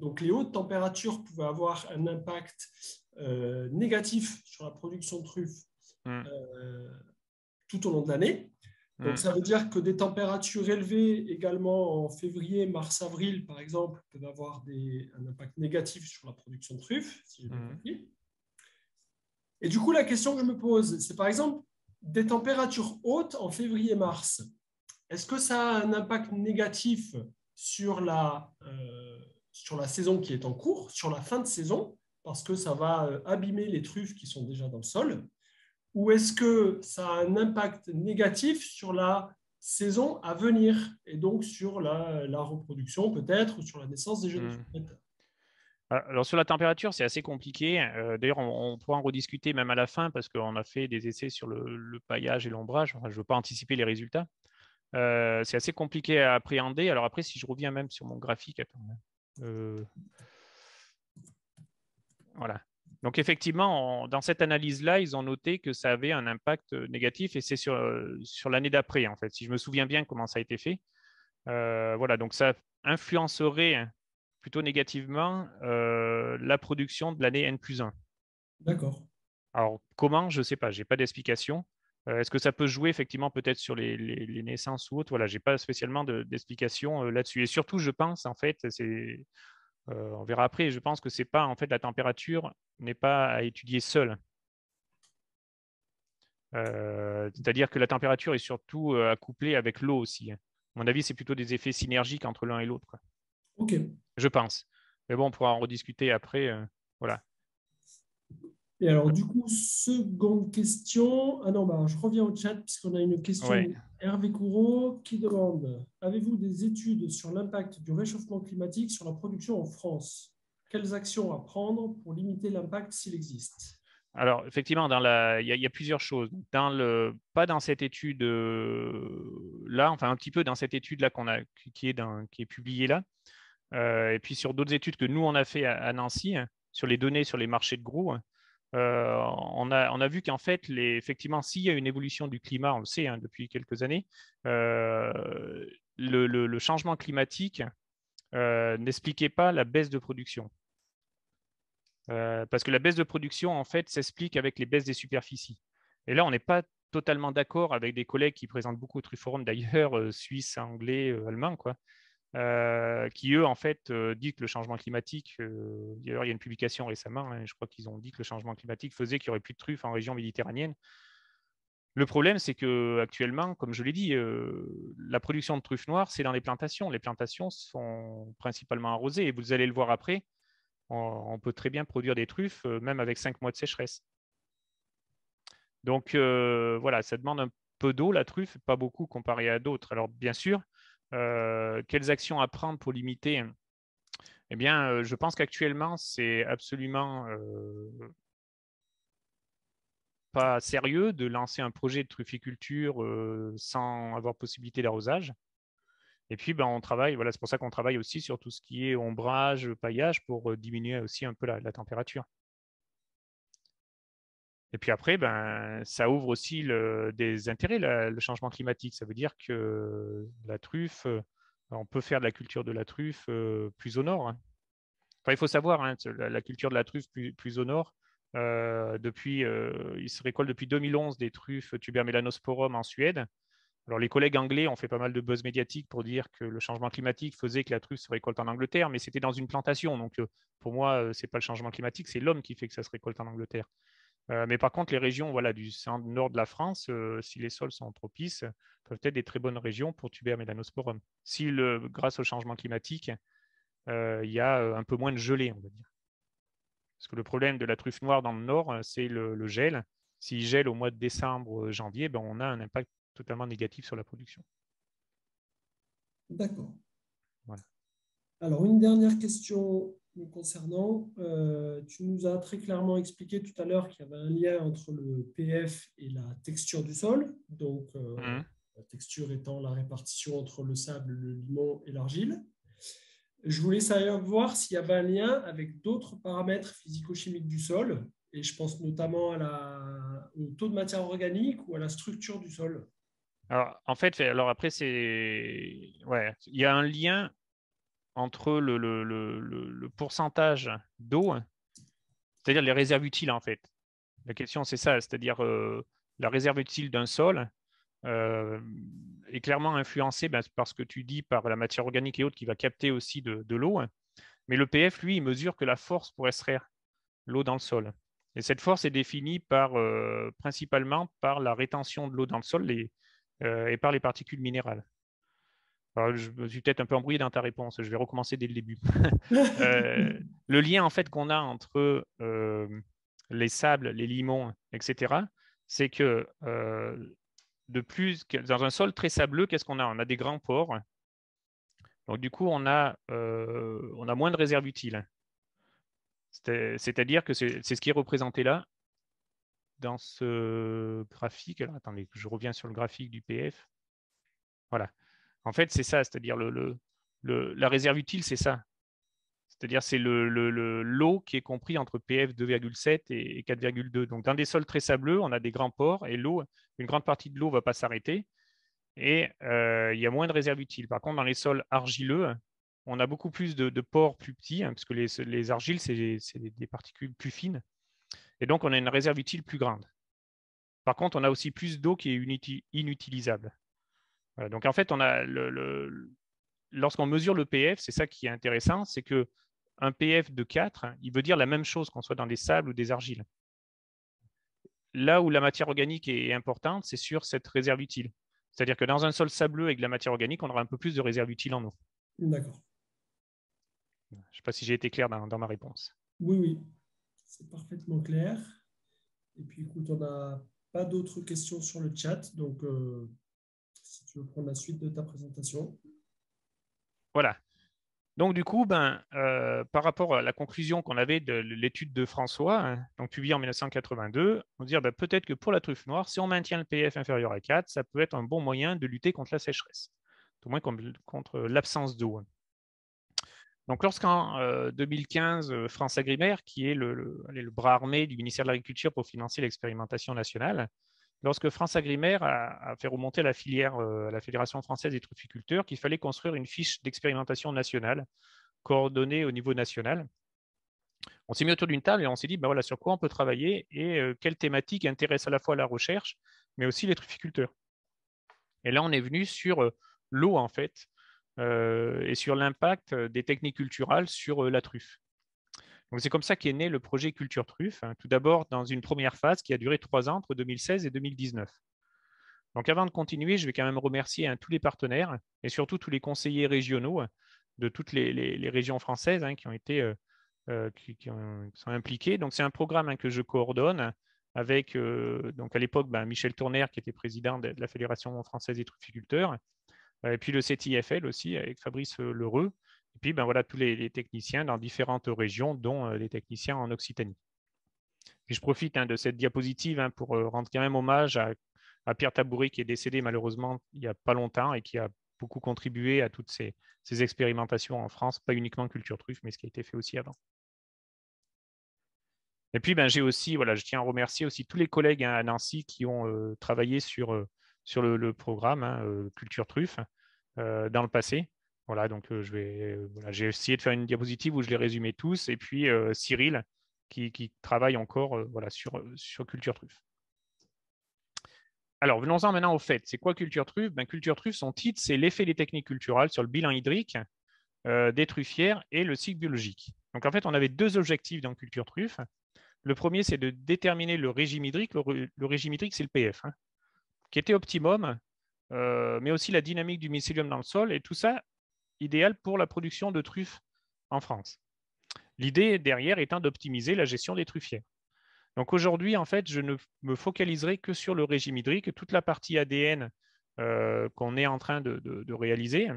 donc les hautes températures pouvaient avoir un impact euh, négatif sur la production de truffes mm. euh, tout au long de l'année. Mm. Donc ça veut dire que des températures élevées également en février, mars, avril, par exemple, peuvent avoir un impact négatif sur la production de truffes, mm. Et du coup, la question que je me pose, c'est par exemple des températures hautes en février-mars. Est-ce que ça a un impact négatif sur la, euh, sur la saison qui est en cours, sur la fin de saison parce que ça va euh, abîmer les truffes qui sont déjà dans le sol Ou est-ce que ça a un impact négatif sur la saison à venir et donc sur la, reproduction peut-être ou sur la naissance des jeunes hmm. ah, Alors sur la température, c'est assez compliqué. Euh, d'ailleurs, on, pourra en rediscuter même à la fin parce qu'on a fait des essais sur le, paillage et l'ombrage. je ne veux pas anticiper les résultats. Euh, c'est assez compliqué à appréhender. Alors après, si je reviens même sur mon graphique, hein. Voilà. Donc effectivement, dans cette analyse-là, ils ont noté que ça avait un impact euh, négatif et c'est sur, euh, sur l'année d'après, en fait, si je me souviens bien comment ça a été fait. Euh, voilà, donc ça influencerait hein, plutôt négativement la production de l'année N plus 1. D'accord. Alors comment, je ne sais pas, je n'ai pas d'explication. Est-ce que ça peut jouer effectivement peut-être sur les, naissances ou autres Voilà, je n'ai pas spécialement d'explication là-dessus. Et surtout, je pense, en fait, c'est euh, on verra après. Je pense que c'est pas en fait la température n'est pas à étudier seule. Euh, c'est-à-dire que la température est surtout euh, accouplée avec l'eau aussi. À mon avis, c'est plutôt des effets synergiques entre l'un et l'autre. Ok. Je pense. Mais bon, on pourra en rediscuter après. voilà. Et alors, du coup, seconde question. Ah non, bah, je reviens au chat puisqu'on a une question Hervé Couraud qui demande Avez-vous des études sur l'impact du réchauffement climatique sur la production en France Quelles actions à prendre pour limiter l'impact s'il existe alors, effectivement, il, y a, plusieurs choses. Dans le... Pas dans cette étude-là, euh, enfin un petit peu dans cette étude-là qu'on a... qui, est qui est publiée là, euh, et puis sur d'autres études que nous, on a fait à, Nancy, hein, sur les données sur les marchés de gros. Hein. Euh, on, a, vu qu'en fait, effectivement, s'il y a une évolution du climat, on le sait hein, depuis quelques années, euh, le, changement climatique euh, n'expliquait pas la baisse de production. parce que la baisse de production, en fait, s'explique avec les baisses des superficies. Et là, on n'est pas totalement d'accord avec des collègues qui présentent beaucoup Truforum d'ailleurs, suisse, anglais, allemand, quoi, euh, qui eux, en fait, euh, disent que le changement climatique, euh, d'ailleurs, il y a une publication récemment, hein, je crois qu'ils ont dit que le changement climatique faisait qu'il n'y aurait plus de truffes en région méditerranéenne. Le problème, c'est que actuellement, comme je l'ai dit, la production de truffes noires, c'est dans les plantations. Les plantations sont principalement arrosées, et vous allez le voir après, on, peut très bien produire des truffes, même avec cinq mois de sécheresse. Donc voilà, ça demande un peu d'eau, la truffe, pas beaucoup comparé à d'autres. Alors bien sûr, euh, quelles actions à prendre pour limiter hein? Eh bien, euh, je pense qu'actuellement, c'est absolument euh, pas sérieux de lancer un projet de trufficulture sans avoir possibilité d'arrosage. Et puis, ben, on travaille, voilà, c'est pour ça qu'on travaille aussi sur tout ce qui est ombrage, paillage, pour diminuer aussi un peu la température. Et puis après, ben, ça ouvre aussi des intérêts, le changement climatique. Ça veut dire que la truffe, euh, on peut faire de la culture de la truffe euh, plus au nord. Hein. Enfin, il faut savoir, hein, la, culture de la truffe plus, au nord, euh, depuis, il se récolte depuis 2011 des truffes tubermélanosporum en Suède. Alors, les collègues anglais ont fait pas mal de buzz médiatique pour dire que le changement climatique faisait que la truffe se récolte en Angleterre, mais c'était dans une plantation. Donc, pour moi, ce n'est pas le changement climatique, c'est l'homme qui fait que ça se récolte en Angleterre. Euh, mais par contre, les régions voilà, du nord de la France, euh, si les sols sont propices, peuvent être des très bonnes régions pour tuber à Si le, grâce au changement climatique, euh, il y a un peu moins de gelée, on va dire. Parce que le problème de la truffe noire dans le nord, c'est le, gel. S'il gèle au mois de décembre, janvier, ben, on a un impact totalement négatif sur la production. D'accord. Voilà. Alors, une dernière question concernant, euh, tu nous as très clairement expliqué tout à l'heure qu'il y avait un lien entre le PF et la texture du sol, donc euh, mmh. la texture étant la répartition entre le sable, le limon et l'argile. Je voulais savoir s'il y avait un lien avec d'autres paramètres physico-chimiques du sol, et je pense notamment à la, au taux de matière organique ou à la structure du sol. Alors, en fait, alors après, c'est. Ouais, il y a un lien entre le, pourcentage d'eau, c'est-à-dire les réserves utiles en fait. La question c'est ça, c'est-à-dire euh, la réserve utile d'un sol euh, est clairement influencée ben, par ce que tu dis, par la matière organique et autres qui va capter aussi de, l'eau. Hein. Mais le PF, lui, il mesure que la force pour extraire l'eau dans le sol. Et cette force est définie par, euh, principalement par la rétention de l'eau dans le sol et par les particules minérales je me suis peut-être un peu embrouillé dans ta réponse, je vais recommencer dès le début. <laughs> Euh, le lien en fait qu'on a entre euh, les sables, les limons, etc., c'est que euh, de plus, dans un sol très sableux, qu'est-ce qu'on a On a des grands pores. Donc du coup, on a, on a moins de réserves utiles. C'est-à-dire que c'est ce qui est représenté là dans ce graphique. attendez, je reviens sur le graphique du PF. Voilà. En fait, c'est ça, c'est-à-dire la réserve utile, c'est ça. C'est-à-dire c'est le, l'eau qui est compris entre PF 2,7 et 4,2. Donc dans des sols très sableux, on a des grands pores et l'eau, une grande partie de l'eau ne va pas s'arrêter et euh, il y a moins de réserve utile. Par contre, dans les sols argileux, on a beaucoup plus de, pores plus petits, hein, puisque les argiles, c'est des particules plus fines. Et donc, on a une réserve utile plus grande. Par contre, on a aussi plus d'eau qui est inutilisable donc en fait, on a le, lorsqu'on mesure le PF, c'est ça qui est intéressant, c'est que un PF de 4, il veut dire la même chose qu'on soit dans des sables ou des argiles. Là où la matière organique est importante, c'est sur cette réserve utile. C'est-à-dire que dans un sol sableux avec de la matière organique, on aura un peu plus de réserve utile en eau. D'accord. Je ne sais pas si j'ai été clair dans, ma réponse. Oui, oui, c'est parfaitement clair. Et puis, écoute, on n'a pas d'autres questions sur le chat, donc euh, si tu veux prendre la suite de ta présentation. Voilà. Donc du coup, ben, euh, par rapport à la conclusion qu'on avait de l'étude de François, hein, publiée en 1982, on va dire ah ben, peut-être que pour la truffe noire, si on maintient le PF inférieur à 4, ça peut être un bon moyen de lutter contre la sécheresse, au moins contre l'absence d'eau. Hein. Donc lorsqu'en 2015, France Agrimaire, qui est le, bras armé du ministère de l'Agriculture pour financer l'expérimentation nationale, lorsque France Agrimaire a, fait remonter la filière euh, à la Fédération française des trufficulteurs qu'il fallait construire une fiche d'expérimentation nationale coordonnée au niveau national. On s'est mis autour d'une table et on s'est dit bah voilà, sur quoi on peut travailler et euh, quelles thématiques intéressent à la fois la recherche, mais aussi les trufficulteurs. Et là, on est venu sur euh, l'eau, en fait, et sur l'impact des techniques culturales sur la truffe c'est comme ça qu'est né le projet Culture Truffe, hein, tout d'abord dans une première phase qui a duré trois ans entre 2016 et 2019. Donc avant de continuer, je vais quand même remercier hein, tous les partenaires et surtout tous les conseillers régionaux hein, de toutes les, régions françaises qui ont été euh, euh, qui, sont impliqués. Donc c'est un programme que je coordonne avec euh, donc à l'époque ben, Michel Tourner qui était président de la Fédération française des trufficulteurs et puis le CTIFL aussi avec Fabrice Lereux et puis, ben, voilà tous les, techniciens dans différentes régions, dont euh, les techniciens en Occitanie. Et je profite hein, de cette diapositive hein, pour euh, rendre quand même hommage à, Pierre Tabouri, qui est décédé malheureusement il n'y a pas longtemps et qui a beaucoup contribué à toutes ces, expérimentations en France, pas uniquement Culture Truffe, mais ce qui a été fait aussi avant. Et puis, ben, j'ai aussi, voilà, je tiens à remercier aussi tous les collègues hein, à Nancy qui ont euh, travaillé sur, sur le, programme Culture Truffe dans le passé. Voilà, donc euh, je vais, euh, j'ai essayé de faire une diapositive où je les résumais tous, et puis euh, Cyril qui, travaille encore voilà, sur, sur Culture Truffe. Alors, venons-en maintenant au fait. C'est quoi Culture Truffe ben, Culture Truffe, son titre, c'est l'effet des techniques culturales sur le bilan hydrique des truffières et le cycle biologique. Donc, en fait, on avait deux objectifs dans Culture Truffe. Le premier, c'est de déterminer le régime hydrique. Le, régime hydrique, c'est le PF, hein, qui était optimum, mais aussi la dynamique du mycélium dans le sol. Et tout ça idéal pour la production de truffes en France. L'idée derrière étant d'optimiser la gestion des truffiers. Donc aujourd'hui, en fait, je ne me focaliserai que sur le régime hydrique, toute la partie ADN euh, qu'on est en train de, réaliser,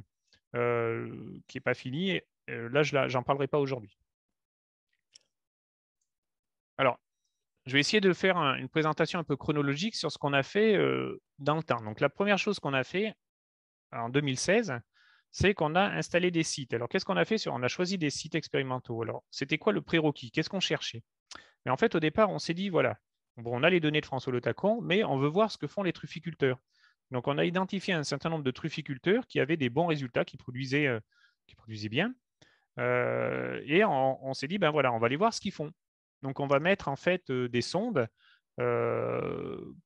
euh, qui n'est pas finie. Et, euh, là, je n'en parlerai pas aujourd'hui. Alors, je vais essayer de faire une présentation un peu chronologique sur ce qu'on a fait dans le temps. Donc la première chose qu'on a fait en 2016, c'est qu'on a installé des sites. Alors, qu'est-ce qu'on a fait sur... On a choisi des sites expérimentaux. Alors, c'était quoi le prérequis Qu'est-ce qu'on cherchait Mais en fait, au départ, on s'est dit, voilà, bon, on a les données de François Le Tacon, mais on veut voir ce que font les trufficulteurs. Donc, on a identifié un certain nombre de trufficulteurs qui avaient des bons résultats, qui produisaient, euh, qui bien. Euh, et on, s'est dit, ben voilà, on va aller voir ce qu'ils font. Donc, on va mettre en fait euh, des sondes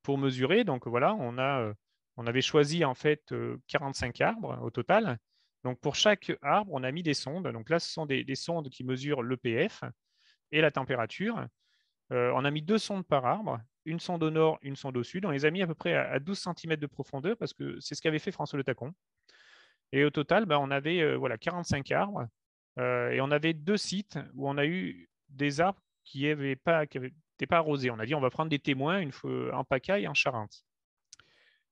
pour mesurer. Donc, voilà, on, a, on avait choisi en fait 45 arbres au total. Donc pour chaque arbre, on a mis des sondes. Donc là, ce sont des, sondes qui mesurent l'EPF et la température. Euh, on a mis deux sondes par arbre, une sonde au nord, une sonde au sud. On les a mis à peu près à, 12 cm de profondeur parce que c'est ce qu'avait fait François Le Tacon. Et au total, ben, on avait euh, voilà, 45 arbres euh, et on avait deux sites où on a eu des arbres qui n'étaient pas, arrosés. On a dit on va prendre des témoins une fois, en pacaille et en charente.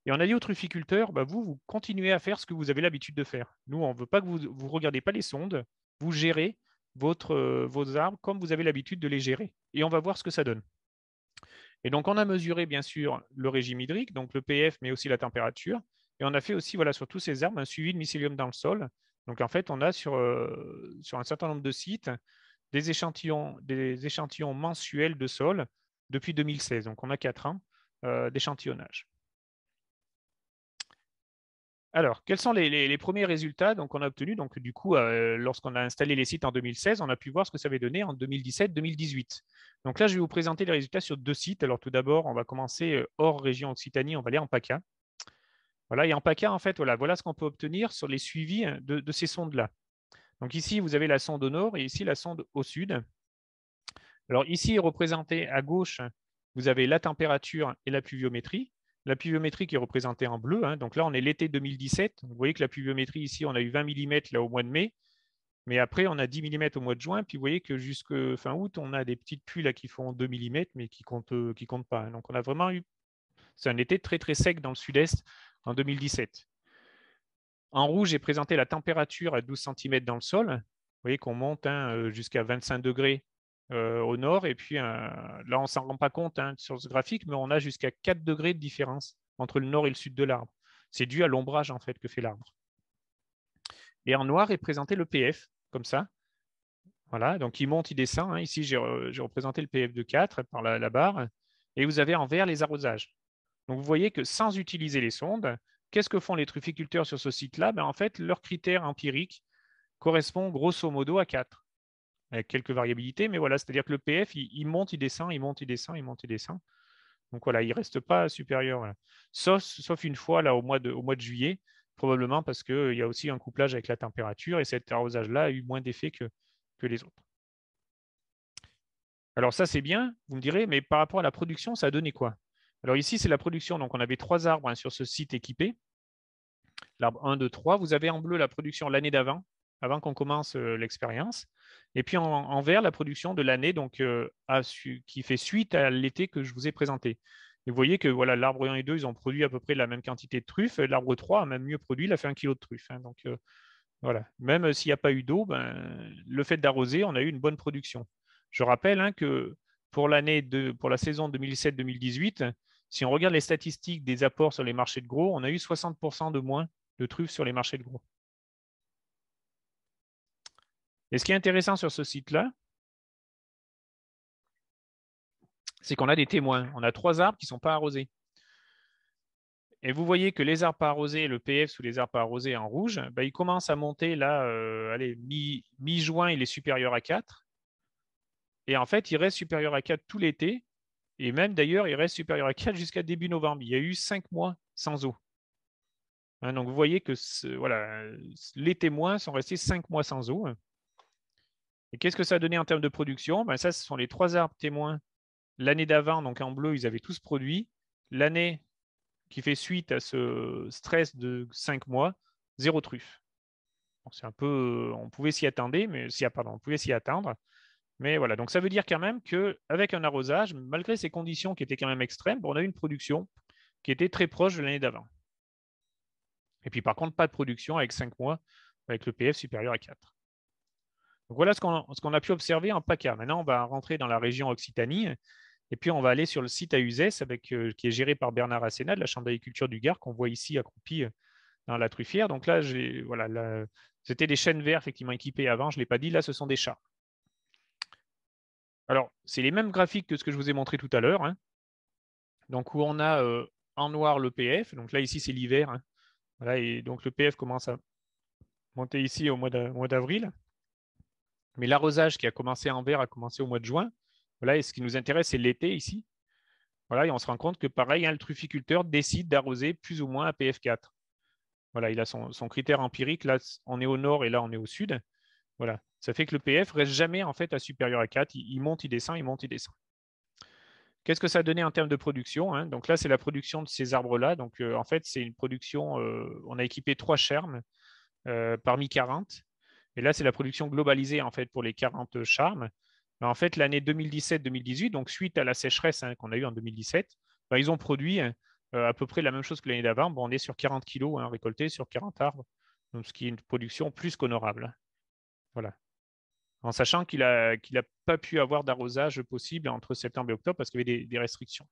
Et on a dit aux trufficulteurs, bah, vous, vous continuez à faire ce que vous avez l'habitude de faire. Nous, on ne veut pas que vous ne regardez pas les sondes, vous gérez votre, euh, vos arbres comme vous avez l'habitude de les gérer. Et on va voir ce que ça donne. Et donc, on a mesuré, bien sûr, le régime hydrique, donc le PF, mais aussi la température. Et on a fait aussi, voilà, sur tous ces arbres, un suivi de mycélium dans le sol. Donc, en fait, on a sur, euh, sur un certain nombre de sites des échantillons, des échantillons mensuels de sol depuis 2016. Donc, on a quatre ans euh, d'échantillonnage. Alors, quels sont les, premiers résultats qu'on a obtenus Donc, du coup, euh, lorsqu'on a installé les sites en 2016, on a pu voir ce que ça avait donné en 2017-2018. Donc là, je vais vous présenter les résultats sur deux sites. Alors, tout d'abord, on va commencer euh, hors région Occitanie, on va aller en PACA. Voilà, et en PACA, en fait, voilà, ce qu'on peut obtenir sur les suivis hein, de, de ces sondes-là. Donc ici, vous avez la sonde au nord et ici la sonde au sud. Alors ici, représenté à gauche, vous avez la température et la pluviométrie. La pluviométrie qui est représentée en bleu. Hein. Donc là, on est l'été 2017. Vous voyez que la pluviométrie ici, on a eu 20 mm là au mois de mai. Mais après, on a 10 mm au mois de juin. Puis vous voyez que jusque fin août, on a des petites pluies là qui font 2 mm, mais qui ne comptent, euh, qui pas. Hein. Donc on a vraiment eu. C'est un été très très sec dans le sud-est en 2017. En rouge, j'ai présenté la température à 12 cm dans le sol. Vous voyez qu'on monte hein, euh, jusqu'à 25 degrés euh, au nord. Et puis euh, là, on ne s'en rend pas compte hein, sur ce graphique, mais on a jusqu'à 4 degrés de différence entre le nord et le sud de l'arbre. C'est dû à l'ombrage en fait que fait l'arbre. Et en noir est présenté le PF, comme ça. Voilà, donc il monte, il descend. Hein. Ici, euh, j'ai représenté le PF de 4 par la, barre. Et vous avez en vert les arrosages. Donc vous voyez que sans utiliser les sondes, qu'est-ce que font les trufficulteurs sur ce site-là ben, En fait, leur critère empirique correspond grosso modo à 4 avec quelques variabilités, mais voilà, c'est-à-dire que le PF, il, monte, il descend, il monte, il descend, il monte, il descend. Donc voilà, il ne reste pas supérieur. Sauf, une fois, là, au mois de, juillet, probablement parce qu'il euh, y a aussi un couplage avec la température et cet arrosage-là a eu moins d'effet que, les autres. Alors ça, c'est bien, vous me direz, mais par rapport à la production, ça a donné quoi Alors ici, c'est la production. Donc on avait trois arbres hein, sur ce site équipé. L'arbre 1, 2, 3. Vous avez en bleu la production l'année d'avant avant qu'on commence euh, l'expérience. Et puis en, vert, la production de l'année donc euh, qui fait suite à l'été que je vous ai présenté. vous voyez que voilà, l'arbre 1 et 2, ils ont produit à peu près la même quantité de truffes. L'arbre 3 a même mieux produit, il a fait un kilo de truffes. Hein. donc euh, voilà, même s'il n'y a pas eu d'eau, ben, le fait d'arroser, on a eu une bonne production. Je rappelle hein, que pour l'année de pour la saison 2007 2018 si on regarde les statistiques des apports sur les marchés de gros, on a eu 60% de moins de truffes sur les marchés de gros. Et ce qui est intéressant sur ce site-là, c'est qu'on a des témoins. On a trois arbres qui ne sont pas arrosés. Et vous voyez que les arbres pas arrosés, le PF sous les arbres pas arrosés en rouge, bah, il commence à monter là, euh, allez, mi-juin, il est supérieur à 4. Et en fait, il reste supérieur à 4 tout l'été. Et même d'ailleurs, il reste supérieur à 4 jusqu'à début novembre. Il y a eu 5 mois sans eau. Hein, donc vous voyez que voilà, les témoins sont restés 5 mois sans eau. Et qu'est-ce que ça a donné en termes de production ben, Ça, ce sont les trois arbres témoins. L'année d'avant, donc en bleu, ils avaient tous produit. L'année qui fait suite à ce stress de 5 mois, zéro truffe. c'est un peu, euh, on pouvait s'y attendre, mais pardon, on pouvait s'y attendre. Mais voilà, donc ça veut dire quand même qu'avec un arrosage, malgré ces conditions qui étaient quand même extrêmes, on a eu une production qui était très proche de l'année d'avant. Et puis par contre, pas de production avec 5 mois, avec le PF supérieur à 4 voilà ce qu'on a pu observer en PACA. Maintenant, on va rentrer dans la région Occitanie et puis on va aller sur le site à Uzès avec, euh, qui est géré par Bernard Assena de la Chambre d'agriculture du Gard qu'on voit ici accroupi euh, dans la truffière. Donc là, voilà, c'était des chênes verts effectivement équipés avant, je ne l'ai pas dit. Là, ce sont des chats. Alors, c'est les mêmes graphiques que ce que je vous ai montré tout à l'heure. Hein. Donc, où on a euh, en noir le PF. Donc là, ici, c'est l'hiver. Hein. et donc le PF commence à monter ici au mois d'avril. Mais l'arrosage qui a commencé en vert a commencé au mois de juin. Voilà, et ce qui nous intéresse, c'est l'été ici. Voilà, et on se rend compte que pareil, le trufficulteur décide d'arroser plus ou moins à PF4. Voilà, il a son, critère empirique. Là, on est au nord et là, on est au sud. Voilà, ça fait que le PF reste jamais en fait à supérieur à 4. Il, monte, il descend, il monte, il descend. Qu'est-ce que ça a donné en termes de production hein Donc là, c'est la production de ces arbres-là. Donc euh, en fait, c'est une production. Euh, on a équipé trois chermes euh, parmi 40. Et là, c'est la production globalisée en fait pour les 40 charmes. Ben, en fait, l'année 2017-2018, donc suite à la sécheresse hein, qu'on a eue en 2017, ben, ils ont produit euh, à peu près la même chose que l'année d'avant. on est sur 40 kilos hein, récoltés sur 40 arbres, donc ce qui est une production plus qu'honorable. Voilà. En sachant qu'il n'a pas pu avoir d'arrosage possible entre septembre et octobre parce qu'il y avait des, restrictions.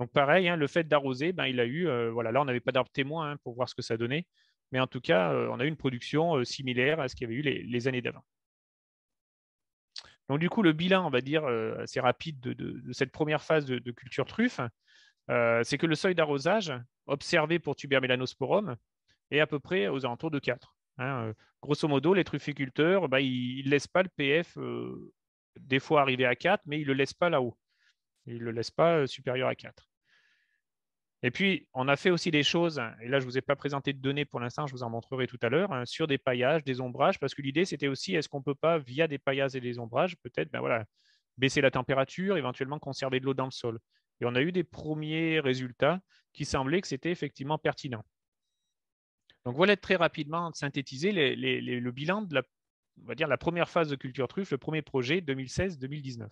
Donc pareil, hein, le fait d'arroser, ben, il a eu, euh, voilà, là on n'avait pas d'arbres témoins pour voir ce que ça donnait, mais en tout cas, euh, on a eu une production euh, similaire à ce qu'il y avait eu les, années d'avant. Donc du coup, le bilan, on va dire, euh, assez rapide de, cette première phase de, culture truffe, c'est que le seuil d'arrosage observé pour Tubermélanosporum est à peu près aux alentours de 4. Hein, grosso modo, les trufficulteurs, bah, ils ne laissent pas le PF des fois arriver à 4, mais ils ne le laissent pas là-haut. Ils ne le laissent pas supérieur à 4. Et puis, on a fait aussi des choses, hein, et là, je ne vous ai pas présenté de données pour l'instant, je vous en montrerai tout à l'heure, hein, sur des paillages, des ombrages, parce que l'idée, c'était aussi, est-ce qu'on ne peut pas, via des paillages et des ombrages, peut-être ben voilà, baisser la température, éventuellement conserver de l'eau dans le sol. Et on a eu des premiers résultats qui semblaient que c'était effectivement pertinent. Donc voilà très rapidement synthétiser le bilan de la, va dire, la première phase de culture truffe, le premier projet 2016-2019.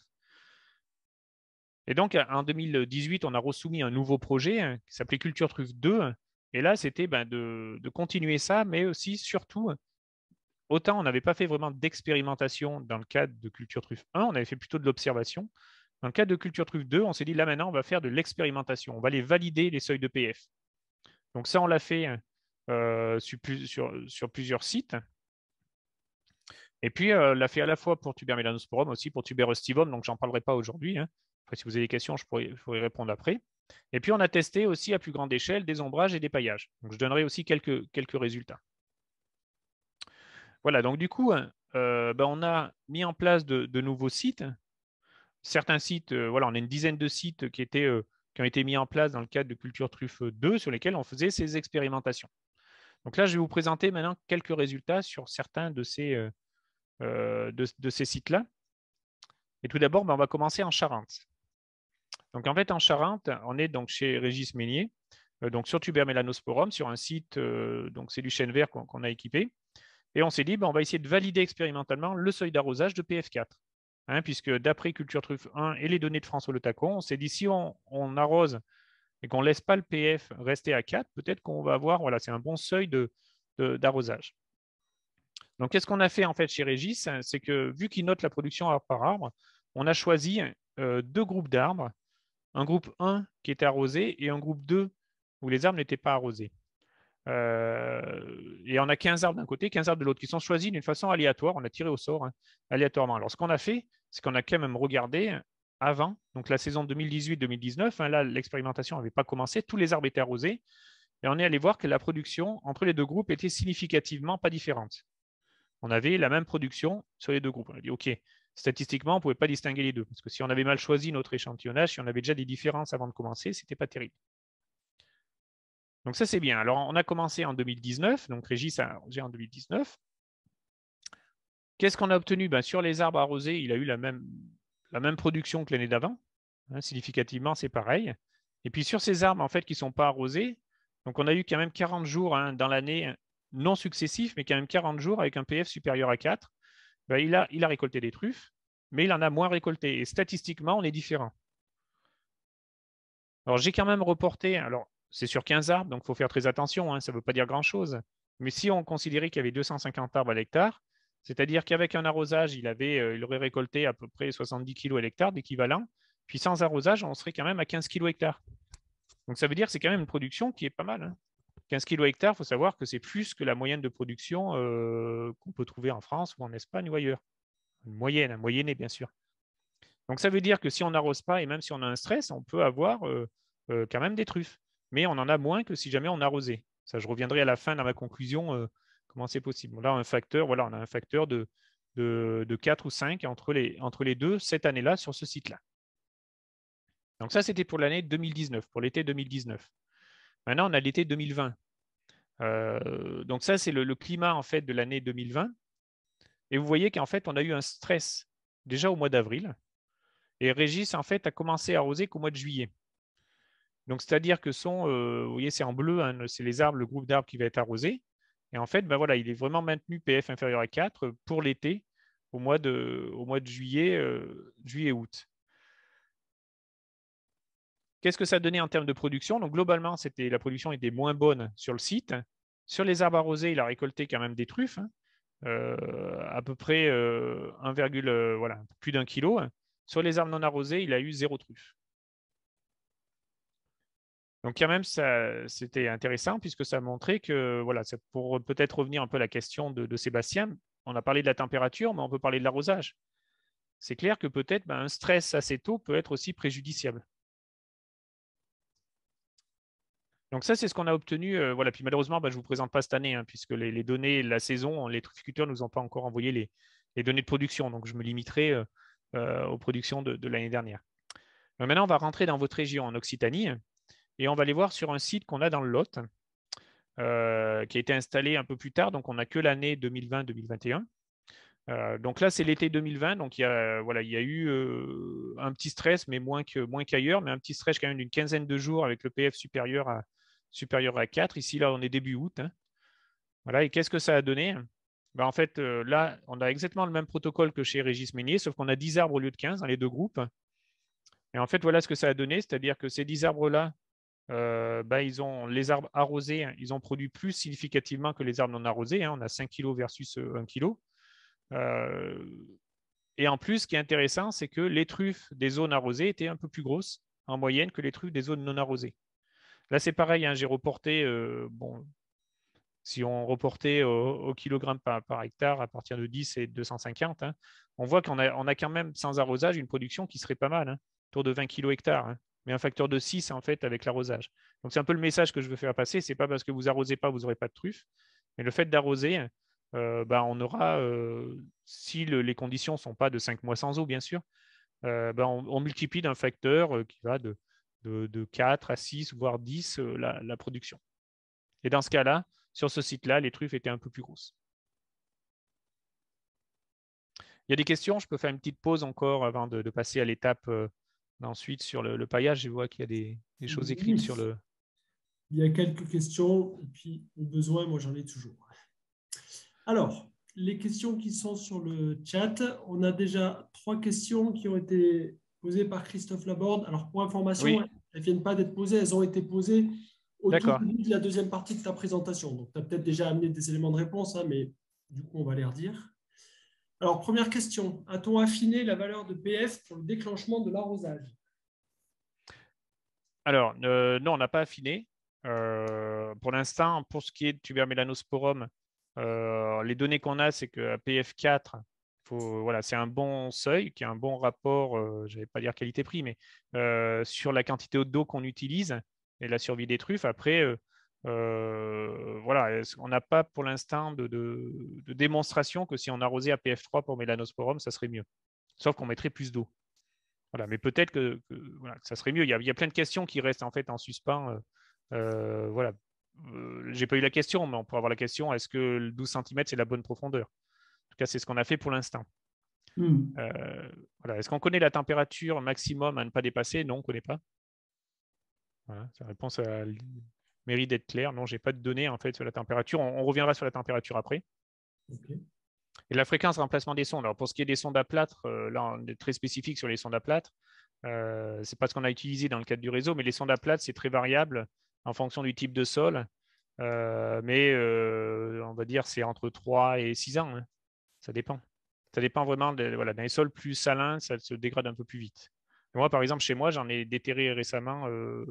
Et donc, en 2018, on a ressoumis un nouveau projet hein, qui s'appelait Culture Truff 2. Et là, c'était ben, de, continuer ça, mais aussi, surtout, autant on n'avait pas fait vraiment d'expérimentation dans le cadre de Culture Truffe 1, on avait fait plutôt de l'observation. Dans le cadre de Culture Truffe 2, on s'est dit, là maintenant, on va faire de l'expérimentation, on va aller valider les seuils de PF. Donc ça, on l'a fait euh, sur, plusieurs sites. Et puis, euh, on l'a fait à la fois pour Tuber melanosporum, aussi pour Tuber Donc, donc j'en parlerai pas aujourd'hui. Hein si vous avez des questions, je pourrais, y répondre après. Et puis, on a testé aussi à plus grande échelle des ombrages et des paillages. Donc, je donnerai aussi quelques, résultats. Voilà, donc du coup, euh, ben, on a mis en place de, nouveaux sites. Certains sites, euh, voilà, on a une dizaine de sites euh, qui, ont été mis en place dans le cadre de Culture Truffe 2 sur lesquels on faisait ces expérimentations. Donc là, je vais vous présenter maintenant quelques résultats sur certains de ces, sites-là. Et tout d'abord, ben, on va commencer en Charente. Donc en fait, en Charente, on est donc chez Régis Meunier, donc sur Tubermélanosporum, sur un site, euh, donc c'est du chêne vert qu'on a équipé. Et on s'est dit, on va essayer de valider expérimentalement le seuil d'arrosage de PF4. Hein, puisque d'après Culture Truffe 1 et les données de François Le Tacon, on s'est dit, si on, arrose et qu'on ne laisse pas le PF rester à 4, peut-être qu'on va avoir, voilà, c'est un bon seuil d'arrosage. De, Donc, qu'est-ce qu'on a fait en fait chez Régis C'est que vu qu'il note la production arbre par arbre, on a choisi euh, deux groupes d'arbres un groupe 1 qui était arrosé et un groupe 2 où les arbres n'étaient pas arrosés. Euh, et on a 15 arbres d'un côté, 15 arbres de l'autre, qui sont choisis d'une façon aléatoire, on a tiré au sort hein, aléatoirement. Alors ce qu'on a fait, c'est qu'on a quand même regardé avant, donc la saison 2018-2019, hein, là l'expérimentation n'avait pas commencé, tous les arbres étaient arrosés, et on est allé voir que la production entre les deux groupes était significativement pas différente. On avait la même production sur les deux groupes. On a dit, OK, statistiquement, on ne pouvait pas distinguer les deux. Parce que si on avait mal choisi notre échantillonnage, si on avait déjà des différences avant de commencer, ce n'était pas terrible. Donc ça, c'est bien. Alors, on a commencé en 2019, donc Régis a arrosé en 2019. Qu'est-ce qu'on a obtenu ben, Sur les arbres arrosés, il a eu la même, la même production que l'année d'avant. Hein, significativement, c'est pareil. Et puis sur ces arbres, en fait, qui ne sont pas arrosés, donc on a eu quand même 40 jours hein, dans l'année non successifs, mais quand même 40 jours avec un PF supérieur à 4. Ben, il, a, récolté des truffes, mais il en a moins récolté. Et statistiquement, on est différent. Alors j'ai quand même reporté, alors c'est sur 15 arbres, donc il faut faire très attention, hein, ça ne veut pas dire grand-chose. Mais si on considérait qu'il y avait 250 arbres à l'hectare, c'est-à-dire qu'avec un arrosage, il, avait, euh, il aurait récolté à peu près 70 kg à l'hectare d'équivalent, puis sans arrosage, on serait quand même à 15 kg l'hectare. Donc ça veut dire que c'est quand même une production qui est pas mal. Hein. 15 kg hectare, il faut savoir que c'est plus que la moyenne de production euh, qu'on peut trouver en France ou en Espagne ou ailleurs. Une moyenne, un moyenné, bien sûr. Donc ça veut dire que si on n'arrose pas et même si on a un stress, on peut avoir euh, euh, quand même des truffes. Mais on en a moins que si jamais on arrosait. Ça, je reviendrai à la fin dans ma conclusion comment c'est possible. Là, un facteur, voilà, on a un facteur de, de, 4 ou 5 entre les, entre les deux cette année-là sur ce site-là. Donc ça, c'était pour l'année 2019, pour l'été 2019. Maintenant, on a l'été 2020. Euh, donc ça, c'est le, climat en fait de l'année 2020. Et vous voyez qu'en fait, on a eu un stress déjà au mois d'avril. Et Régis, en fait, a commencé à arroser qu'au mois de juillet. Donc, c'est-à-dire que son, euh, vous voyez, c'est en bleu, hein, c'est les arbres, le groupe d'arbres qui va être arrosé. Et en fait, ben voilà, il est vraiment maintenu PF inférieur à 4 pour l'été au mois de, au mois de juillet, euh, juillet-août. Qu'est-ce que ça donnait en termes de production Donc globalement, la production était moins bonne sur le site. Sur les arbres arrosés, il a récolté quand même des truffes, hein. euh, à peu près 1, euh, euh, voilà, plus d'un kilo. Sur les arbres non arrosés, il a eu zéro truffe. Donc quand même, c'était intéressant puisque ça montrait que, voilà, pour peut-être revenir un peu à la question de, Sébastien, on a parlé de la température, mais on peut parler de l'arrosage. C'est clair que peut-être ben, un stress assez tôt peut être aussi préjudiciable. Donc ça, c'est ce qu'on a obtenu. Euh, voilà. Puis malheureusement, bah, je ne vous présente pas cette année, hein, puisque les, données, la saison, les trufficulteurs ne nous ont pas encore envoyé les, données de production. Donc je me limiterai euh, euh, aux productions de, l'année dernière. maintenant, on va rentrer dans votre région en Occitanie et on va aller voir sur un site qu'on a dans le Lot, qui a été installé un peu plus tard. Donc on n'a que l'année 2020-2021. donc là, c'est l'été 2020, donc il y a, voilà, il y eu un petit stress, mais moins qu'ailleurs, moins mais un petit stress quand même d'une quinzaine de jours avec le PF supérieur à, supérieur à 4. Ici, là, on est début août. Hein. Voilà, et qu'est-ce que ça a donné ben, En fait, euh, là, on a exactement le même protocole que chez Régis Meunier, sauf qu'on a 10 arbres au lieu de 15 dans les deux groupes. Et en fait, voilà ce que ça a donné, c'est-à-dire que ces 10 arbres-là, euh, ben, ils ont les arbres arrosés, hein, ils ont produit plus significativement que les arbres non arrosés. Hein. on a 5 kg versus 1 euh, kg. et en plus, ce qui est intéressant, c'est que les truffes des zones arrosées étaient un peu plus grosses en moyenne que les truffes des zones non arrosées. Là, c'est pareil, hein, j'ai reporté, euh, bon, si on reportait au, kilogramme par, hectare à partir de 10 et 250, hein, on voit qu'on a, quand même, sans arrosage, une production qui serait pas mal, hein, autour de 20 kg hectare, mais un facteur de 6 en fait avec l'arrosage. Donc, c'est un peu le message que je veux faire passer c'est pas parce que vous arrosez pas, vous n'aurez pas de truffes, mais le fait d'arroser, euh, bah, on aura, euh, si les conditions ne sont pas de 5 mois sans eau, bien sûr, bah, on, multiplie d'un facteur qui va de de, 4 à 6, voire 10 euh, la, production. Et dans ce cas-là, sur ce site-là, les truffes étaient un peu plus grosses. Il y a des questions, je peux faire une petite pause encore avant de, passer à l'étape euh, ensuite sur le, paillage. Je vois qu'il y a des, choses écrites sur le. Il y a quelques questions, et puis au besoin, moi j'en ai toujours. Alors, les questions qui sont sur le chat, on a déjà trois questions qui ont été posées par Christophe Laborde. Alors, pour information, elles ne viennent pas d'être posées, elles ont été posées au début de la deuxième partie de ta présentation. Donc, tu as peut-être déjà amené des éléments de réponse, hein, mais du coup, on va les redire. Alors, première question. A-t-on affiné la valeur de PF pour le déclenchement de l'arrosage Alors, euh, non, on n'a pas affiné. Euh, pour l'instant, pour ce qui est de tubermélanosporum, euh, les données qu'on a, c'est que PF4, voilà, c'est un bon seuil, qui a un bon rapport, euh, je pas dire qualité-prix, mais euh, sur la quantité d'eau qu'on utilise et la survie des truffes. Après, euh, voilà, on n'a pas pour l'instant de, démonstration que si on arrosait à PF3 pour Mélanosporum, ça serait mieux. Sauf qu'on mettrait plus d'eau. mais peut-être que, ça serait mieux. Il y, a, plein de questions qui restent en fait en suspens. voilà, j'ai pas eu la question, mais on pourrait avoir la question est-ce que 12 cm c'est la bonne profondeur c'est ce qu'on a fait pour l'instant. Hmm. Euh, Est-ce qu'on connaît la température maximum à ne pas dépasser Non, on ne connaît pas. Voilà, réponse à... mérite d'être claire. Non, je n'ai pas de données en fait sur la température. On, reviendra sur la température après. Et la fréquence remplacement des sondes. Alors pour ce qui est des sondes à plâtre, euh, là on est très spécifique sur les sondes à plâtre. Euh, ce n'est pas ce qu'on a utilisé dans le cadre du réseau, mais les sondes à plâtre, c'est très variable en fonction du type de sol. mais on va dire c'est entre 3 et 6 ans. Hein. Ça dépend. Ça dépend vraiment. voilà, dans les sols plus salins, ça se dégrade un peu plus vite. moi, par exemple, chez moi, j'en ai déterré récemment euh,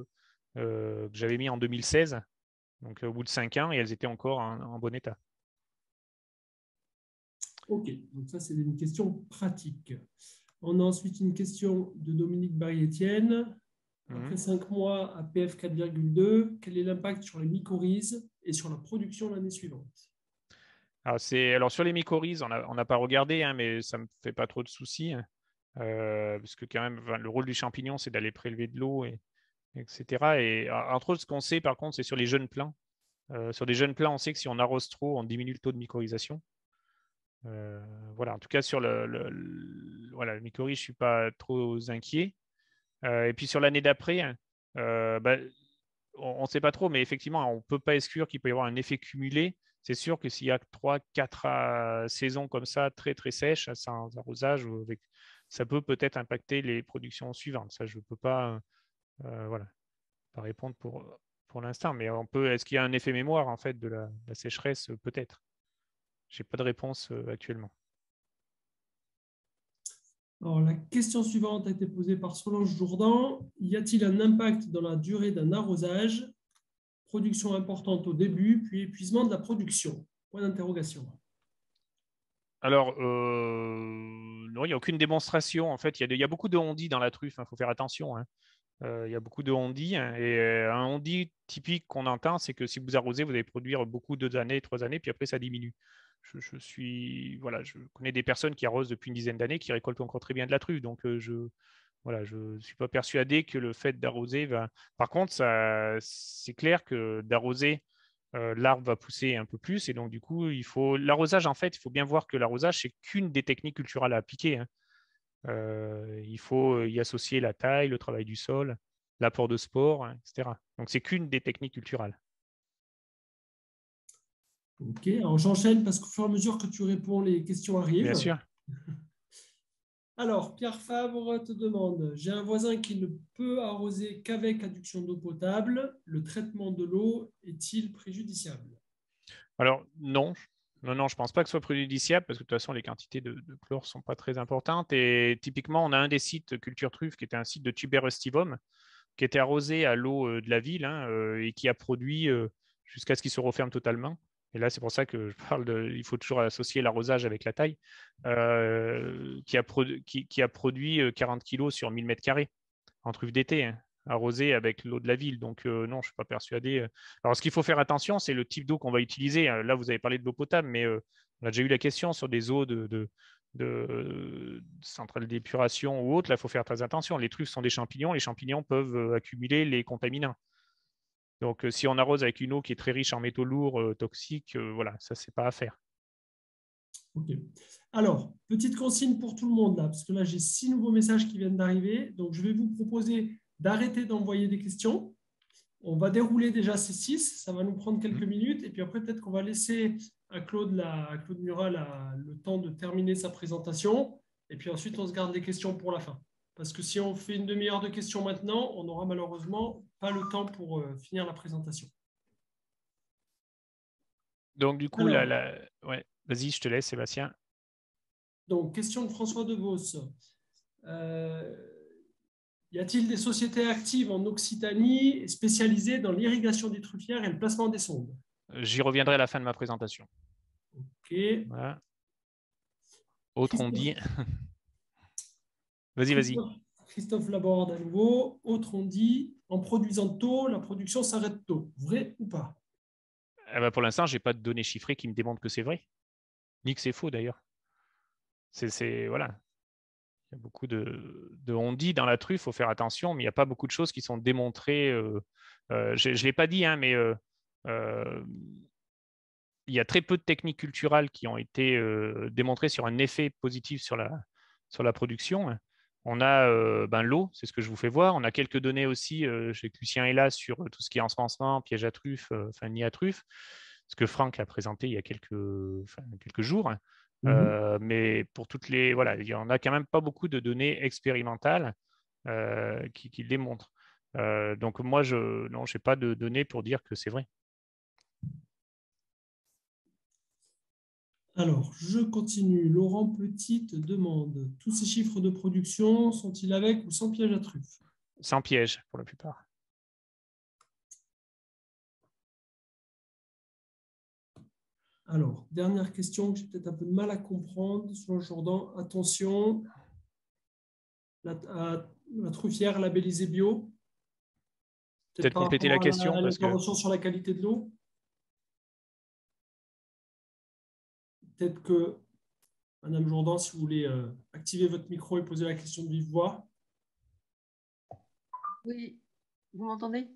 euh, que j'avais mis en 2016, donc euh, au bout de cinq ans, et elles étaient encore en, bon état. Ok, donc ça, c'est une question pratique. On a ensuite une question de Dominique barry mhm. Après cinq mois à PF 4,2, quel est l'impact sur les mycorhizes et sur la production l'année suivante ah, alors, sur les mycorhizes, on n'a pas regardé, hein, mais ça ne me fait pas trop de soucis. Hein. Euh, parce que quand même, le rôle du champignon, c'est d'aller prélever de l'eau, et, etc. Et entre autres, ce qu'on sait par contre, c'est sur les jeunes plants. Euh, sur des jeunes plants, on sait que si on arrose trop, on diminue le taux de mycorhisation. Euh, voilà, en tout cas sur le, mycorhize, je ne suis pas trop inquiet. et puis sur l'année d'après, hein, bah, on ne sait pas trop, mais effectivement, on ne peut pas exclure qu'il peut y avoir un effet cumulé c'est sûr que s'il y a trois, quatre euh, saisons comme ça, très très sèches, sans arrosage, ça peut peut-être impacter les productions suivantes. Ça, je ne peux pas, euh, euh, voilà, pas répondre pour, pour l'instant. Mais on peut, est-ce qu'il y a un effet mémoire en fait de la, sécheresse Peut-être. Je n'ai pas de réponse actuellement. la question suivante a été posée par Solange Jourdan. Y a-t-il un impact dans la durée d'un arrosage production importante au début, puis épuisement de la production. Point d'interrogation. Alors, euh, non, il n'y a aucune démonstration. En fait, il y, a beaucoup de on-dit dans la truffe. Il hein, faut faire attention. Hein. Euh, il y a beaucoup de on-dit. Hein, et euh, un on-dit typique qu'on entend, c'est que si vous arrosez, vous allez produire beaucoup deux années, trois années, puis après, ça diminue. Je, suis, voilà, je connais des personnes qui arrosent depuis une dizaine d'années, qui récoltent encore très bien de la truffe. Donc, je, je ne suis pas persuadé que le fait d'arroser va. Par contre, c'est clair que d'arroser, euh, l'arbre va pousser un peu plus. Et donc, du coup, il faut. L'arrosage, en fait, il faut bien voir que l'arrosage, c'est qu'une des techniques culturelles à appliquer. Hein. Euh, il faut y associer la taille, le travail du sol, l'apport de sport, hein, etc. Donc, c'est qu'une des techniques culturelles. Ok, alors j'enchaîne parce qu'au fur et à mesure que tu réponds, les questions arrivent. Bien sûr. <laughs> Alors, Pierre Favre te demande J'ai un voisin qui ne peut arroser qu'avec adduction d'eau potable. Le traitement de l'eau est-il préjudiciable Alors, non. Non, non, je ne pense pas que ce soit préjudiciable parce que de toute façon, les quantités de, chlore ne sont pas très importantes. Et typiquement, on a un des sites Culture Truffe qui était un site de tuberostivum qui était arrosé à l'eau euh, de la ville hein, euh, et qui a produit euh, jusqu'à ce qu'il se referme totalement et là, c'est pour ça que je parle de. Il faut toujours associer l'arrosage avec la taille, euh, qui, a produit 40 euh, kg sur 1000 m en truffe d'été, hein, avec l'eau de la ville. Donc, euh, non, je ne suis pas persuadé. Alors, ce qu'il faut faire attention, c'est le type d'eau qu'on va utiliser. Hein. Là, vous avez parlé de l'eau potable, mais on a déjà eu la question sur des eaux de, de, de centrales d'épuration ou autres. Là, il faut faire très attention. Les truffes sont des champignons. Les champignons peuvent accumuler les contaminants. Donc, euh, si on arrose avec une eau qui est très riche en métaux lourds, euh, toxiques, euh, voilà, ça, c'est pas à faire. Ok. Alors, petite consigne pour tout le monde là, parce que là, j'ai six nouveaux messages qui viennent d'arriver. Donc, je vais vous proposer d'arrêter d'envoyer des questions. On va dérouler déjà ces six. Ça va nous prendre mhm. quelques minutes. Et puis après, peut-être qu'on va laisser à Claude, la, Claude Murat le temps de terminer sa présentation. Et puis ensuite, on se garde les questions pour la fin. Parce que si on fait une demi-heure de questions maintenant, on aura malheureusement pas le temps pour euh, finir la présentation. Donc, du coup, Ouais. vas-y, je te laisse, Sébastien. Donc, question de François de Euh, y a-t-il des sociétés actives en Occitanie spécialisées dans l'irrigation des truffières et le placement des sondes euh, J'y reviendrai à la fin de ma présentation. OK. Autre on dit. <laughs> vas-y, vas-y. Christophe Laborde à nouveau. Autre, on dit en produisant tôt, la production s'arrête tôt. Vrai ou pas eh ben, Pour l'instant, je n'ai pas de données chiffrées qui me démontrent que c'est vrai, ni que c'est faux d'ailleurs. C'est voilà. Il y a beaucoup de, de on dit dans la truffe, il faut faire attention, mais il n'y a pas beaucoup de choses qui sont démontrées. Euh, euh, je ne l'ai pas dit, hein, mais euh, il y a très peu de techniques culturales qui ont été démontrées sur un effet positif sur la, sur la production. On a euh, ben, l'eau, c'est ce que je vous fais voir. On a quelques données aussi euh, chez Lucien est là sur euh, tout ce qui est ensemencement, piège à truffe, enfin à truffes, ce que Franck a présenté il y a quelques, jours. Mhm. mais pour toutes les. Voilà, il y en a quand même pas beaucoup de données expérimentales qui, qui, le démontrent. donc moi, je n'ai pas de données pour dire que c'est vrai. Alors, je continue. Laurent Petit demande tous ces chiffres de production sont-ils avec ou sans piège à truffe Sans piège pour la plupart. Alors, dernière question que j'ai peut-être un peu de mal à comprendre. Selon Jordan, attention, la, à, la truffière labellisée bio. Peut-être compléter la, question. parce que... sur la qualité de l'eau Peut-être que Madame Jourdan, si vous voulez euh, activer votre micro et poser la question de vive voix. Oui, vous m'entendez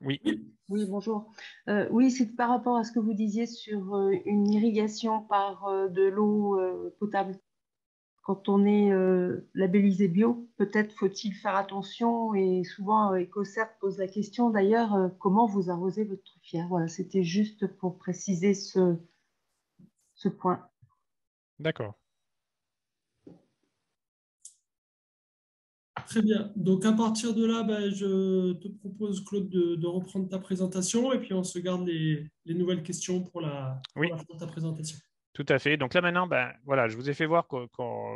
Oui. Oui, bonjour. Euh, oui, c'est par rapport à ce que vous disiez sur euh, une irrigation par de l'eau potable. Quand on est labellisé bio, peut-être faut-il faire attention et souvent Ecosert pose la question d'ailleurs comment vous arrosez votre truffière Voilà, c'était juste pour préciser ce point. D'accord. Très bien. Donc à partir de là, ben, je te propose, Claude, de, reprendre ta présentation et puis on se garde les, nouvelles questions pour la, ta présentation. Tout à fait. Donc là maintenant, ben, voilà, je vous ai fait voir qu'il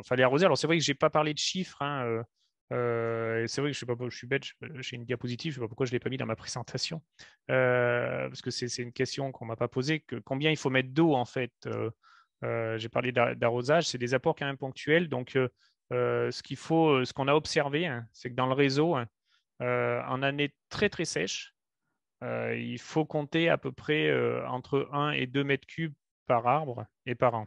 fallait arroser. Alors c'est vrai que je n'ai pas parlé de chiffres. Hein, euh, euh, c'est vrai que je, sais pas, je suis bête, j'ai une diapositive, je ne sais pas pourquoi je ne l'ai pas mis dans ma présentation. Euh, parce que c'est une question qu'on ne m'a pas posée. Que, combien il faut mettre d'eau en fait euh, j'ai parlé d'arrosage, c'est des apports quand même ponctuels. Donc, euh, euh, ce qu'il faut, ce qu'on a observé, hein, c'est que dans le réseau, hein, en année très très sèche, il faut compter à peu près entre 1 et 2 mètres cubes par arbre et par an.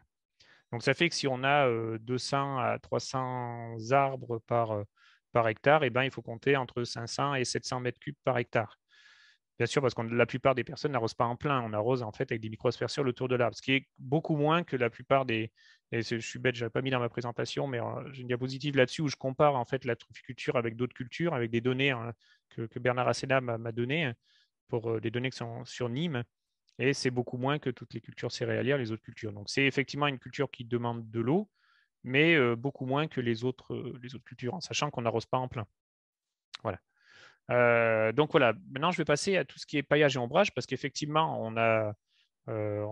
Donc ça fait que si on a 200 à 300 arbres par, par hectare, eh ben, il faut compter entre 500 et 700 mètres cubes par hectare. Bien sûr, parce que la plupart des personnes n'arrosent pas en plein, on arrose en fait avec des le autour de l'arbre, ce qui est beaucoup moins que la plupart des. Et je suis bête, je n'avais pas mis dans ma présentation, mais euh, j'ai une diapositive là-dessus où je compare en fait la trufficulture avec d'autres cultures, avec des données hein, que, Bernard Asséna m'a données, hein, pour euh, des données qui sont sur Nîmes, et c'est beaucoup moins que toutes les cultures céréalières, les autres cultures. Donc c'est effectivement une culture qui demande de l'eau, mais euh, beaucoup moins que les autres, les autres cultures, en sachant qu'on n'arrose pas en plein. Voilà. Euh, donc voilà, maintenant je vais passer à tout ce qui est paillage et ombrage parce qu'effectivement on, euh,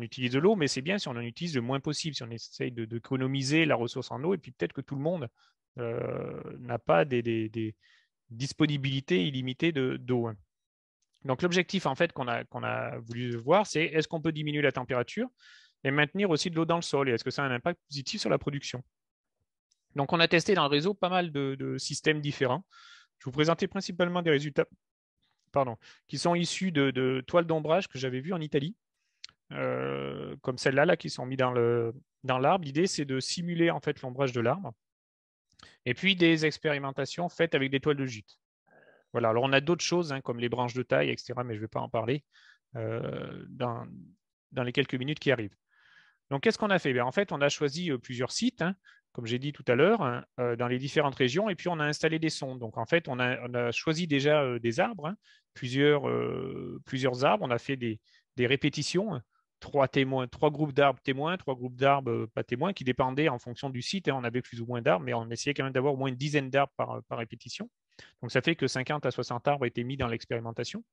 utilise de l'eau, mais c'est bien si on en utilise le moins possible, si on essaye d'économiser de, la ressource en eau, et puis peut-être que tout le monde euh, n'a pas des, disponibilités illimitées d'eau. Hein. donc l'objectif qu'on a, voulu voir, c'est est-ce qu'on peut diminuer la température et maintenir aussi de l'eau dans le sol, et est-ce que ça a un impact positif sur la production donc, on a testé dans le réseau pas mal de systèmes différents. Je vous présenter principalement des résultats pardon, qui sont issus de, toiles d'ombrage que j'avais vues en Italie, euh, comme celles-là qui sont mises dans l'arbre. Dans L'idée, c'est de simuler en fait l'ombrage de l'arbre. Et puis des expérimentations faites avec des toiles de jute. Voilà, alors on a d'autres choses, hein, comme les branches de taille, etc., mais je ne vais pas en parler euh, dans, les quelques minutes qui arrivent. Donc, qu'est-ce qu'on a fait ben, En fait, on a choisi euh, plusieurs sites. Hein comme j'ai dit tout à l'heure, hein, euh, dans les différentes régions, et puis on a installé des sondes. Donc en fait, on a, choisi déjà euh, des arbres, hein, plusieurs, euh, plusieurs arbres, on a fait des, répétitions, hein. trois, témoins, trois groupes d'arbres témoins, trois groupes d'arbres pas témoins, qui dépendaient en fonction du site, on avait plus ou moins d'arbres, mais on essayait quand même d'avoir au moins une dizaine d'arbres par, répétition. Donc ça fait que 50 à 60 arbres étaient mis dans l'expérimentation.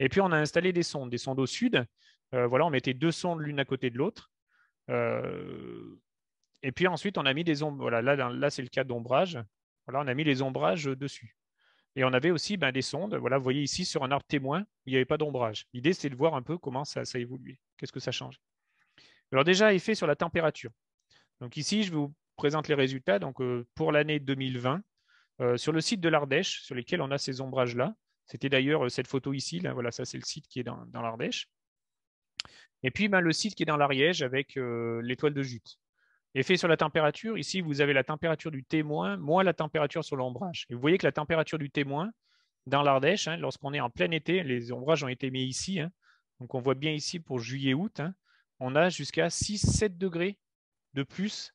Et puis on a installé des sondes, des sondes au sud. voilà, on mettait deux sondes l'une à côté de l'autre. Et puis ensuite, on a mis des ombres. Voilà, là, là c'est le cas d'ombrage. Voilà, on a mis les ombrages dessus. Et on avait aussi ben, des sondes. Voilà, vous voyez ici sur un arbre témoin, il n'y avait pas d'ombrage. L'idée, c'est de voir un peu comment ça, évoluait, Qu'est-ce que ça change Alors déjà, effet sur la température. Donc ici, je vous présente les résultats. Donc euh, pour l'année 2020, euh, sur le site de l'Ardèche, sur lesquels on a ces ombrages-là. C'était d'ailleurs euh, cette photo ici. Là, voilà, ça c'est le site qui est dans, l'Ardèche. Et puis ben, le site qui est dans l'Ariège avec l'étoile de Jute. Effet sur la température, ici vous avez la température du témoin moins la température sur l'ombrage. Et vous voyez que la température du témoin dans l'Ardèche, hein, lorsqu'on est en plein été, les ombrages ont été mis ici, hein, donc on voit bien ici pour juillet-août, hein, on a jusqu'à 6-7 degrés de plus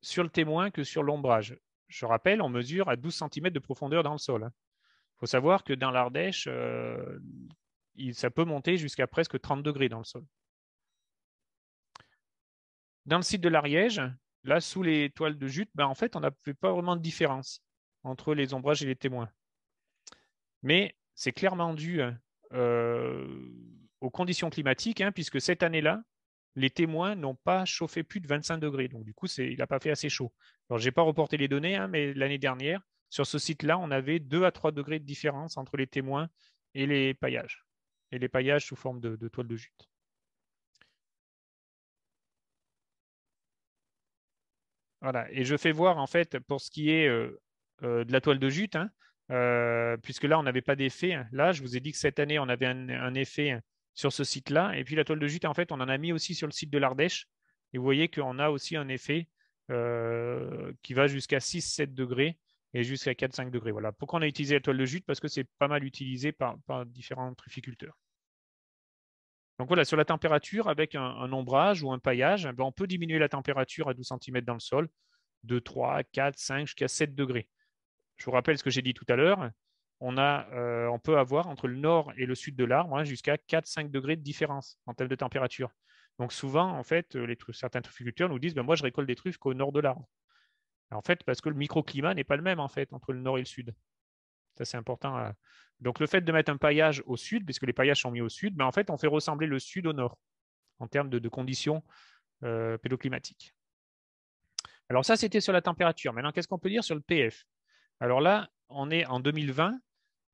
sur le témoin que sur l'ombrage. Je rappelle, on mesure à 12 cm de profondeur dans le sol. Il faut savoir que dans l'Ardèche, euh, ça peut monter jusqu'à presque 30 degrés dans le sol. Dans le site de l'Ariège, là, sous les toiles de jute, ben, en fait, on n'a pas vraiment de différence entre les ombrages et les témoins. Mais c'est clairement dû euh, aux conditions climatiques, hein, puisque cette année-là, les témoins n'ont pas chauffé plus de 25 degrés. Donc, du coup, il n'a pas fait assez chaud. Alors, je n'ai pas reporté les données, hein, mais l'année dernière, sur ce site-là, on avait 2 à 3 degrés de différence entre les témoins et les paillages, et les paillages sous forme de, de toile de jute. Voilà. Et je fais voir, en fait, pour ce qui est euh, euh, de la toile de jute, hein, euh, puisque là, on n'avait pas d'effet. Hein. Là, je vous ai dit que cette année, on avait un, effet sur ce site-là. Et puis, la toile de jute, en fait, on en a mis aussi sur le site de l'Ardèche. Et vous voyez qu'on a aussi un effet qui va jusqu'à 6-7 degrés et jusqu'à 4-5 degrés. Voilà. Pourquoi on a utilisé la toile de jute Parce que c'est pas mal utilisé par, par différents trificulteurs. Donc voilà, sur la température, avec un, ombrage ou un paillage, eh ben, on peut diminuer la température à 12 cm dans le sol, de 3, 4, 5 jusqu'à 7 degrés. Je vous rappelle ce que j'ai dit tout à l'heure. On, euh, peut avoir entre le nord et le sud de l'arbre hein, jusqu'à 4-5 degrés de différence en termes de température. Donc souvent, en fait, euh, certains trufficulteurs nous disent ben, Moi, je récolte des truffes qu'au nord de l'arbre. En fait, parce que le microclimat n'est pas le même en fait, entre le nord et le sud. C'est c'est important. Euh. Donc, le fait de mettre un paillage au sud, puisque les paillages sont mis au sud, mais ben, en fait, on fait ressembler le sud au nord en termes de, conditions euh, pédoclimatiques. Alors, ça, c'était sur la température. Maintenant, qu'est-ce qu'on peut dire sur le PF Alors là, on est en 2020,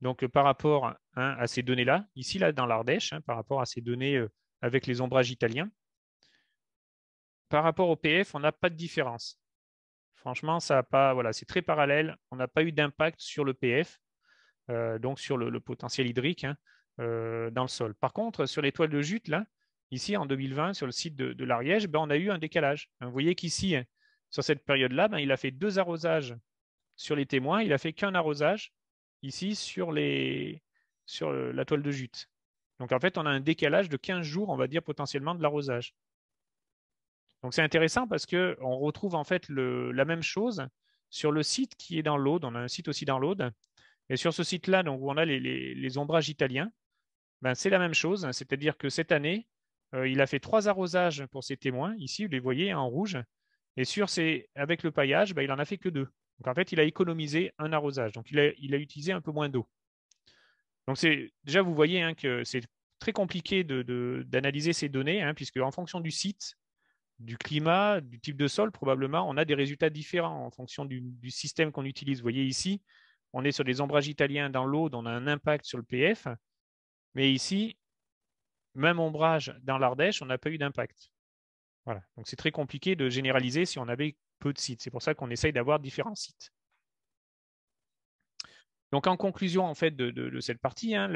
donc euh, par rapport hein, à ces données-là, ici, là, dans l'Ardèche, hein, par rapport à ces données avec les ombrages italiens, par rapport au PF, on n'a pas de différence. Franchement, ça a pas, voilà, c'est très parallèle. On n'a pas eu d'impact sur le PF. Euh, donc sur le, potentiel hydrique hein, euh, dans le sol. Par contre, sur les toiles de jute, là, ici en 2020, sur le site de, l'Ariège, ben, on a eu un décalage. Hein, vous voyez qu'ici, hein, sur cette période-là, ben, il a fait deux arrosages sur les témoins, il n'a fait qu'un arrosage ici sur, les, sur la toile de jute. Donc en fait, on a un décalage de 15 jours, on va dire, potentiellement de l'arrosage. Donc c'est intéressant parce qu'on retrouve en fait la même chose sur le site qui est dans l'Aude. On a un site aussi dans l'Aude et sur ce site-là, où on a les, ombrages italiens, ben, c'est la même chose. C'est-à-dire que cette année, euh, il a fait trois arrosages pour ses témoins. Ici, vous les voyez hein, en rouge. Et sur avec le paillage, ben, il n'en a fait que deux. Donc en fait, il a économisé un arrosage. Donc il a, il a utilisé un peu moins d'eau. Donc c'est déjà, vous voyez hein, que c'est très compliqué d'analyser de, ces données, hein, puisque en fonction du site, du climat, du type de sol, probablement, on a des résultats différents en fonction du, du système qu'on utilise. Vous voyez ici, on est sur des ombrages italiens dans l'Aude, on a un impact sur le PF. Mais ici, même ombrage dans l'Ardèche, on n'a pas eu d'impact. Voilà. Donc c'est très compliqué de généraliser si on avait peu de sites. C'est pour ça qu'on essaye d'avoir différents sites. Donc en conclusion en fait de, cette partie, hein,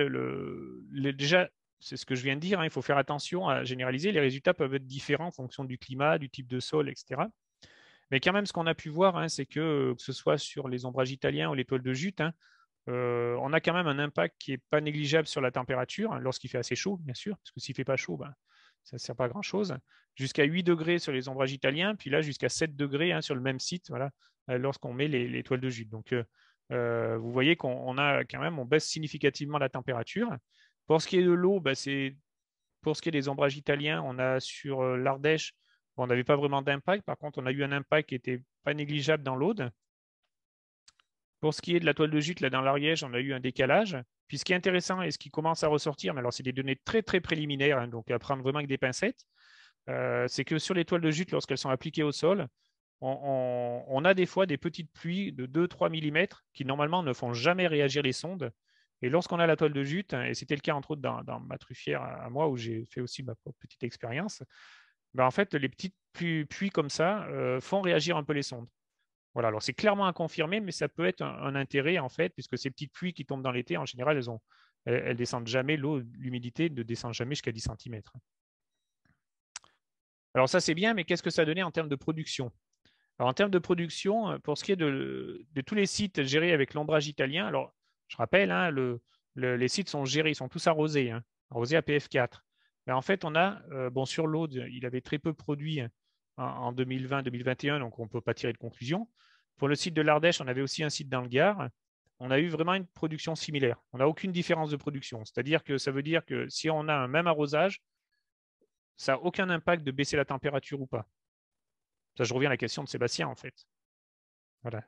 déjà c'est ce que je viens de dire, hein, il faut faire attention à généraliser. Les résultats peuvent être différents en fonction du climat, du type de sol, etc. Mais quand même, ce qu'on a pu voir, hein, c'est que euh, que ce soit sur les ombrages italiens ou les toiles de jute, hein, euh, on a quand même un impact qui n'est pas négligeable sur la température, hein, lorsqu'il fait assez chaud, bien sûr, parce que s'il ne fait pas chaud, ben, ça ne sert pas à grand-chose. Jusqu'à 8 degrés sur les ombrages italiens, puis là jusqu'à 7 degrés sur le même site, voilà, euh, lorsqu'on met les, toiles de jute. Donc, vous voyez qu'on a quand même, on baisse significativement la température. Pour ce qui est de l'eau, ben, c'est pour ce qui est des ombrages italiens, on a sur l'Ardèche on n'avait pas vraiment d'impact. Par contre, on a eu un impact qui n'était pas négligeable dans l'Aude. Pour ce qui est de la toile de jute, là, dans l'Ariège, on a eu un décalage. Puis ce qui est intéressant et ce qui commence à ressortir, mais alors c'est des données très très préliminaires, hein, donc à prendre vraiment avec des pincettes, euh, c'est que sur les toiles de jute, lorsqu'elles sont appliquées au sol, on, a des fois des petites pluies de 2-3 mm qui normalement ne font jamais réagir les sondes. Et lorsqu'on a la toile de jute, et c'était le cas entre autres dans, dans ma truffière à moi, où j'ai fait aussi ma petite expérience, bah, en fait, les petites puits, comme ça euh, font réagir un peu les sondes. Voilà, alors c'est clairement à confirmer, mais ça peut être un, intérêt en fait, puisque ces petites pluies qui tombent dans l'été, en général, elles, ont, descendent jamais, l'eau, l'humidité ne descend jamais jusqu'à 10 cm. Alors ça c'est bien, mais qu'est-ce que ça donnait en termes de production alors, en termes de production, euh, pour ce qui est de, tous les sites gérés avec l'ombrage italien, alors je rappelle, hein, les sites sont gérés, ils sont tous arrosés, hein, arrosés à PF4 en fait, on a, euh, bon, sur l'Aude, il avait très peu produit hein, en, 2020-2021, donc on ne peut pas tirer de conclusion. Pour le site de l'Ardèche, on avait aussi un site dans le Gard. On a eu vraiment une production similaire. On n'a aucune différence de production. C'est-à-dire que ça veut dire que si on a un même arrosage, ça n'a aucun impact de baisser la température ou pas. Ça, je reviens à la question de Sébastien, en fait. Voilà.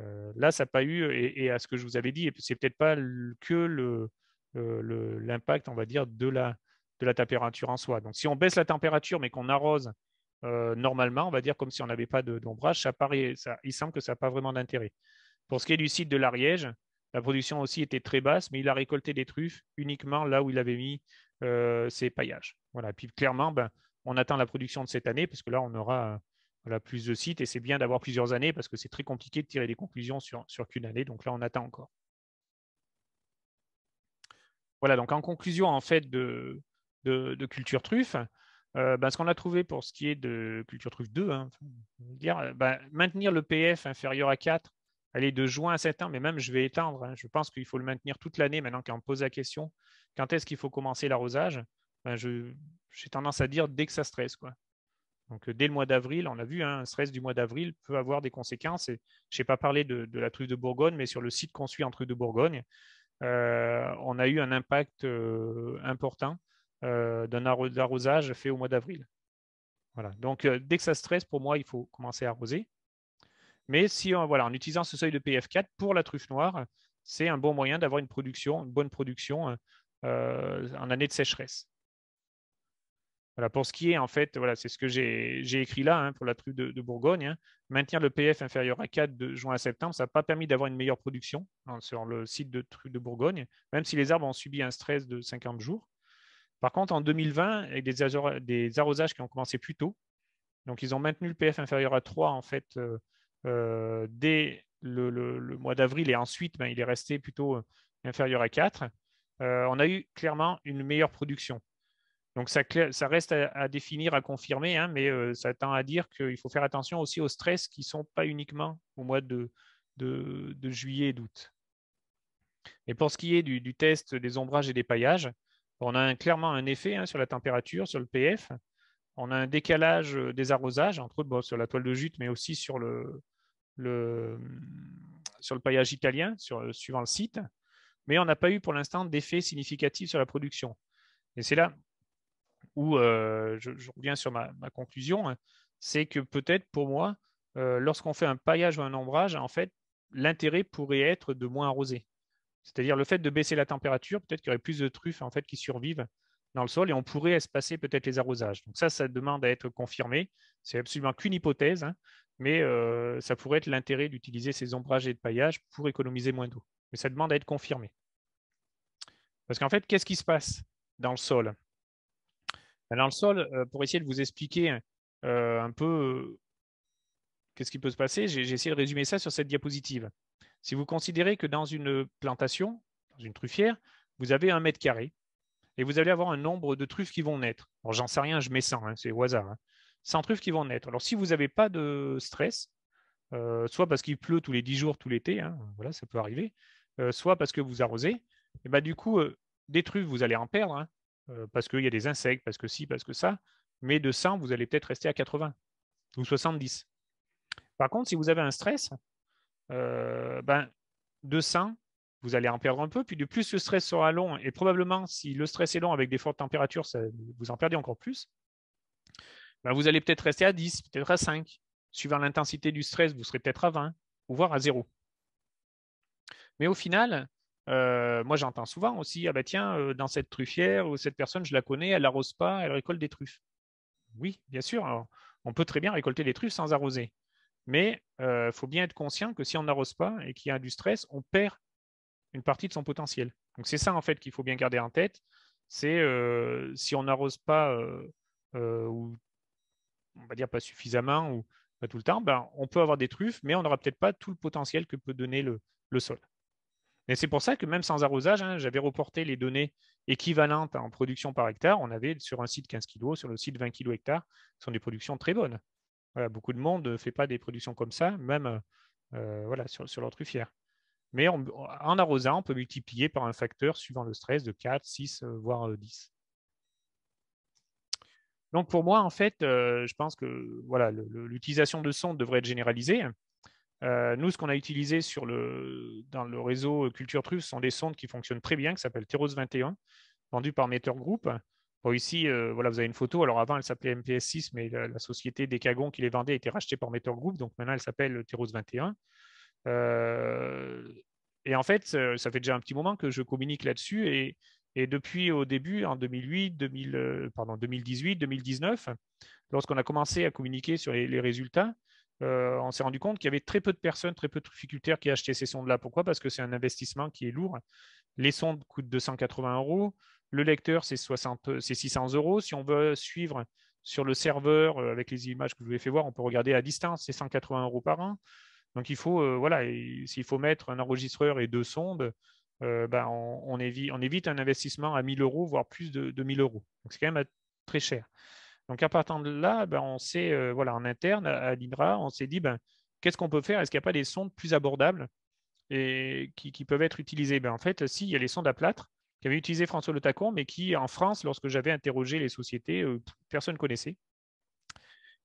Euh, là, ça n'a pas eu, et, à ce que je vous avais dit, c'est peut-être pas que euh, l'impact, le, on va dire, de la, la température en soi. Donc si on baisse la température mais qu'on arrose euh, normalement, on va dire comme si on n'avait pas d'ombrage, ça paraît, ça, il semble que ça n'a pas vraiment d'intérêt. Pour ce qui est du site de l'Ariège, la production aussi était très basse, mais il a récolté des truffes uniquement là où il avait mis euh, ses paillages. Voilà. Puis clairement, ben, on attend la production de cette année parce que là, on aura euh, plus de sites et c'est bien d'avoir plusieurs années parce que c'est très compliqué de tirer des conclusions sur, sur qu'une année. Donc là, on attend encore. Voilà, donc en conclusion en fait de, de, culture truffe, euh, ben, ce qu'on a trouvé pour ce qui est de culture truffe 2, hein, euh, ben, maintenir le PF inférieur à 4, aller de juin à septembre, mais même je vais étendre, hein. je pense qu'il faut le maintenir toute l'année maintenant qu'on pose la question, quand est-ce qu'il faut commencer l'arrosage ben, J'ai tendance à dire dès que ça stresse. Quoi. Donc euh, dès le mois d'avril, on a vu, hein, un stress du mois d'avril peut avoir des conséquences. Et, je n'ai pas parlé de, la truffe de Bourgogne, mais sur le site qu'on suit en truffe de Bourgogne, on a eu un impact important euh, d'un arrosage fait au mois d'avril. Voilà. Donc, euh, dès que ça stresse, pour moi, il faut commencer à arroser. Mais si on, euh, voilà, en utilisant ce seuil de PF4 pour la truffe noire, c'est un bon moyen d'avoir une production, une bonne production en année de sécheresse. Voilà, pour ce qui est, en fait, voilà, c'est ce que j'ai écrit là hein, pour la truffe de, Bourgogne. Hein. Maintenir le PF inférieur à 4 de juin à septembre, ça n'a pas permis d'avoir une meilleure production hein, sur le site de truffe de Bourgogne, même si les arbres ont subi un stress de 50 jours. Par contre, en 2020, avec des, arrosages qui ont commencé plus tôt, donc ils ont maintenu le PF inférieur à 3 en fait euh, euh, dès le, mois d'avril et ensuite ben, il est resté plutôt euh, inférieur à 4. on a eu clairement une meilleure production. Donc ça, reste à, définir, à confirmer, hein, mais ça tend à dire qu'il faut faire attention aussi aux stress qui ne sont pas uniquement au mois de, juillet et d'août. Et pour ce qui est du, test des ombrages et des paillages, on a clairement un effet hein, sur la température, sur le PF. On a un décalage euh, des arrosages, entre autres sur la toile de jute, mais aussi sur le, sur le paillage italien, sur, euh, suivant le site. Mais on n'a pas eu pour l'instant d'effet significatif sur la production. Et c'est là où euh, je, reviens sur ma, conclusion, hein. c'est que peut-être pour moi, lorsqu'on fait un paillage ou un ombrage, en fait, l'intérêt pourrait être de moins arroser. C'est-à-dire le fait de baisser la température, peut-être qu'il y aurait plus de truffes en fait qui survivent dans le sol et on pourrait espacer peut-être les arrosages. Donc ça, ça demande à être confirmé. C'est absolument qu'une hypothèse, hein, mais euh, ça pourrait être l'intérêt d'utiliser ces ombrages et de paillage pour économiser moins d'eau. Mais ça demande à être confirmé. Parce qu'en fait, qu'est-ce qui se passe dans le sol ben, Dans le sol, euh, pour essayer de vous expliquer euh, un peu qu'est-ce qui peut se passer, j'ai essayé de résumer ça sur cette diapositive. Si vous considérez que dans une plantation, dans une truffière, vous avez un mètre carré et vous allez avoir un nombre de truffes qui vont naître. Alors j'en sais rien, je mets 100, hein, c'est au hasard. 100 hein. truffes qui vont naître. Alors, si vous n'avez pas de stress, euh, soit parce qu'il pleut tous les 10 jours, tout l'été, hein, voilà, ça peut arriver, euh, soit parce que vous arrosez, et eh ben, du coup, euh, des truffes, vous allez en perdre, parce qu'il y a des insectes, parce que ci, parce que ça, mais de 100, vous allez peut-être rester à 80 ou 70. Par contre, si vous avez un stress, euh, ben, vous allez en perdre un peu. Puis de plus le stress sera long, et probablement si le stress est long avec des fortes températures, ça, vous en perdez encore plus, ben, vous allez peut-être rester à 10, peut-être à 5. Suivant l'intensité du stress, vous serez peut-être à 20, ou voire à 0. Mais au final, euh, moi j'entends souvent aussi, ah ben tiens, euh, dans cette truffière, ou cette personne, je la connais, elle n'arrose pas, elle récolte des truffes. Oui, bien sûr, on peut très bien récolter des truffes sans arroser. Mais il euh, faut bien être conscient que si on n'arrose pas et qu'il y a du stress, on perd une partie de son potentiel. Donc c'est ça en fait qu'il faut bien garder en tête. C'est euh, si on n'arrose pas euh, ou on va dire pas suffisamment ou pas tout le temps, ben, on peut avoir des truffes, mais on n'aura peut-être pas tout le potentiel que peut donner le, sol. Et c'est pour ça que même sans arrosage, hein, j'avais reporté les données équivalentes en production par hectare. On avait sur un site 15 kg, sur le site 20 kg hectare, ce sont des productions très bonnes beaucoup de monde ne fait pas des productions comme ça, même euh, euh, voilà, sur, sur, leur truffière. Mais en arrosant, on peut multiplier par un facteur suivant le stress de 4, 6, euh, voire 10. Donc pour moi, en fait, je pense que voilà, l'utilisation de sondes devrait être généralisée. nous, ce qu'on a utilisé sur le, dans le réseau Culture Truffe sont des sondes qui fonctionnent très bien, qui s'appellent Teros 21, vendues par Meter Group ici, euh, voilà, vous avez une photo. Alors avant, elle s'appelait MPS6, mais la, société Decagon qui les vendait a été rachetée par Meter Group, donc maintenant elle s'appelle euh, Terros 21. Euh, et en fait, ça fait déjà un petit moment que je communique là-dessus. Et, depuis au début, en 2008, 2000, pardon, 2018, 2019, lorsqu'on a commencé à communiquer sur les, résultats, on s'est rendu compte qu'il y avait très peu de personnes, très peu de difficultés qui achetaient ces sondes-là. Pourquoi Parce que c'est un investissement qui est lourd. Les sondes coûtent 280 euros. Le lecteur, c'est 600 euh, euros. Si on veut suivre sur le serveur, euh, avec les images que je vous ai fait voir, on peut regarder à distance, c'est 180 euros par an. Donc il faut, euh, voilà, s'il faut mettre un enregistreur et deux sondes, ben, on, évite, un investissement à 1000 euros, voire plus de, 2000 1000 euros. Donc c'est quand même très cher. Donc à partir de là, ben, on sait, voilà, en interne, à, l'INRA, on s'est dit, ben, qu'est-ce qu'on peut faire Est-ce qu'il n'y a pas des sondes plus abordables et qui, peuvent être utilisées ben, En fait, si, il y a les sondes à plâtre, qui avait utilisé François Le Tacon, mais qui, en France, lorsque j'avais interrogé les sociétés, euh, personne ne connaissait.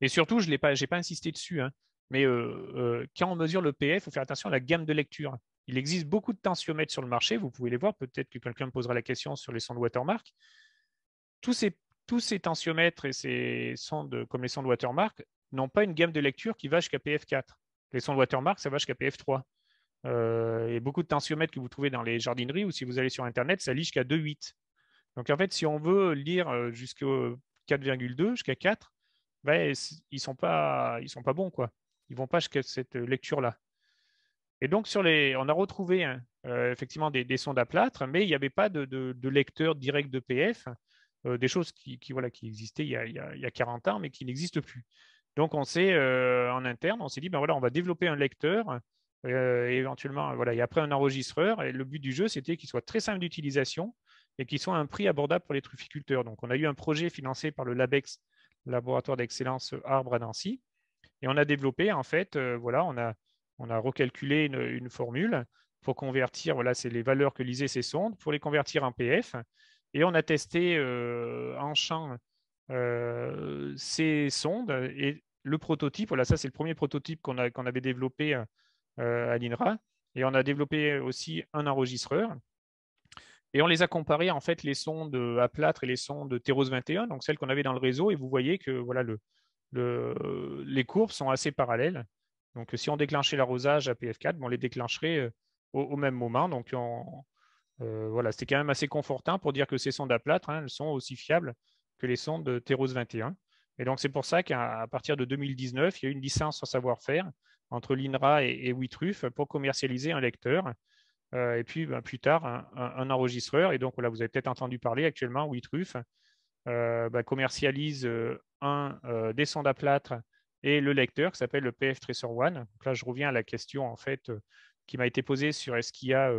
Et surtout, je n'ai pas, insisté dessus, hein. mais euh, euh, quand on mesure le PF, il faut faire attention à la gamme de lecture. Il existe beaucoup de tensiomètres sur le marché, vous pouvez les voir, peut-être que quelqu'un me posera la question sur les sons watermark. Tous ces, tous ces tensiomètres et ces sondes, comme les sondes watermark, n'ont pas une gamme de lecture qui va jusqu'à PF4. Les sondes watermark, ça va jusqu'à PF3. Euh, et beaucoup de tensiomètres que vous trouvez dans les jardineries ou si vous allez sur Internet, ça lit jusqu'à 2,8. Donc en fait, si on veut lire euh, jusqu'à 4,2, jusqu'à 4, ils sont pas, ils sont pas bons quoi. Ils vont pas jusqu'à cette lecture là. Et donc sur les, on a retrouvé hein, euh, effectivement des, sondes à plâtre, mais il n'y avait pas de, lecteur direct de PF, des choses qui, voilà, qui existaient il y, a, 40 ans, mais qui n'existent plus. Donc on s'est en interne, on s'est dit ben voilà, on va développer un lecteur euh, éventuellement, voilà. Et après, un enregistreur. Et le but du jeu, c'était qu'il soit très simple d'utilisation et qu'il soit à un prix abordable pour les trufficulteurs. Donc, on a eu un projet financé par le LABEX, Laboratoire d'excellence Arbre à Nancy, et on a développé, en fait, euh, voilà, on a, on a recalculé une, formule pour convertir, voilà, c'est les valeurs que lisaient ces sondes, pour les convertir en PF. Et on a testé euh, en champ ces sondes et le prototype, voilà, ça c'est le premier prototype qu'on qu'on avait développé euh, à l'INRA. Et on a développé aussi un enregistreur. Et on les a comparés en fait les sons à plâtre et les sons de Teros 21, donc celles qu'on avait dans le réseau. Et vous voyez que voilà le, les courbes sont assez parallèles. Donc si on déclenchait l'arrosage à PF4, on les déclencherait euh, au, même moment. Donc euh, voilà, c'était quand même assez confortant pour dire que ces sondes à plâtre elles hein, sont aussi fiables que les sondes de Teros 21. Et donc c'est pour ça qu'à partir de 2019, il y a eu une licence en savoir-faire entre l'INRA et, Witruf pour commercialiser un lecteur. Euh, et puis ben, plus tard, un, enregistreur. Et donc voilà, vous avez peut-être entendu parler actuellement, Witruf euh, ben, commercialise euh, un des sondes à plâtre et le lecteur qui s'appelle le PF Tracer One. là, je reviens à la question en fait qui m'a été posée sur est-ce qu'il y a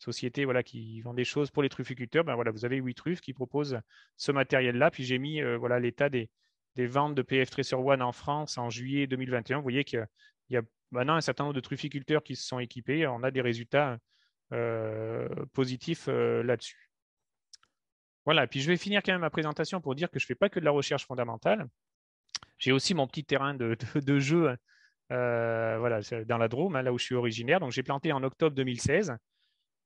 société voilà qui vend des choses pour les trufficulteurs. Ben voilà, vous avez WITRUF qui propose ce matériel-là. Puis j'ai mis voilà l'état des, des, ventes de PF Tracer One en France en juillet 2021. Vous voyez que il y a maintenant un certain nombre de trufficulteurs qui se sont équipés. On a des résultats euh, positifs euh, là-dessus. Voilà, puis je vais finir quand même ma présentation pour dire que je ne fais pas que de la recherche fondamentale. J'ai aussi mon petit terrain de, jeu euh, voilà, dans la Drôme, hein, là où je suis originaire. Donc j'ai planté en octobre 2016.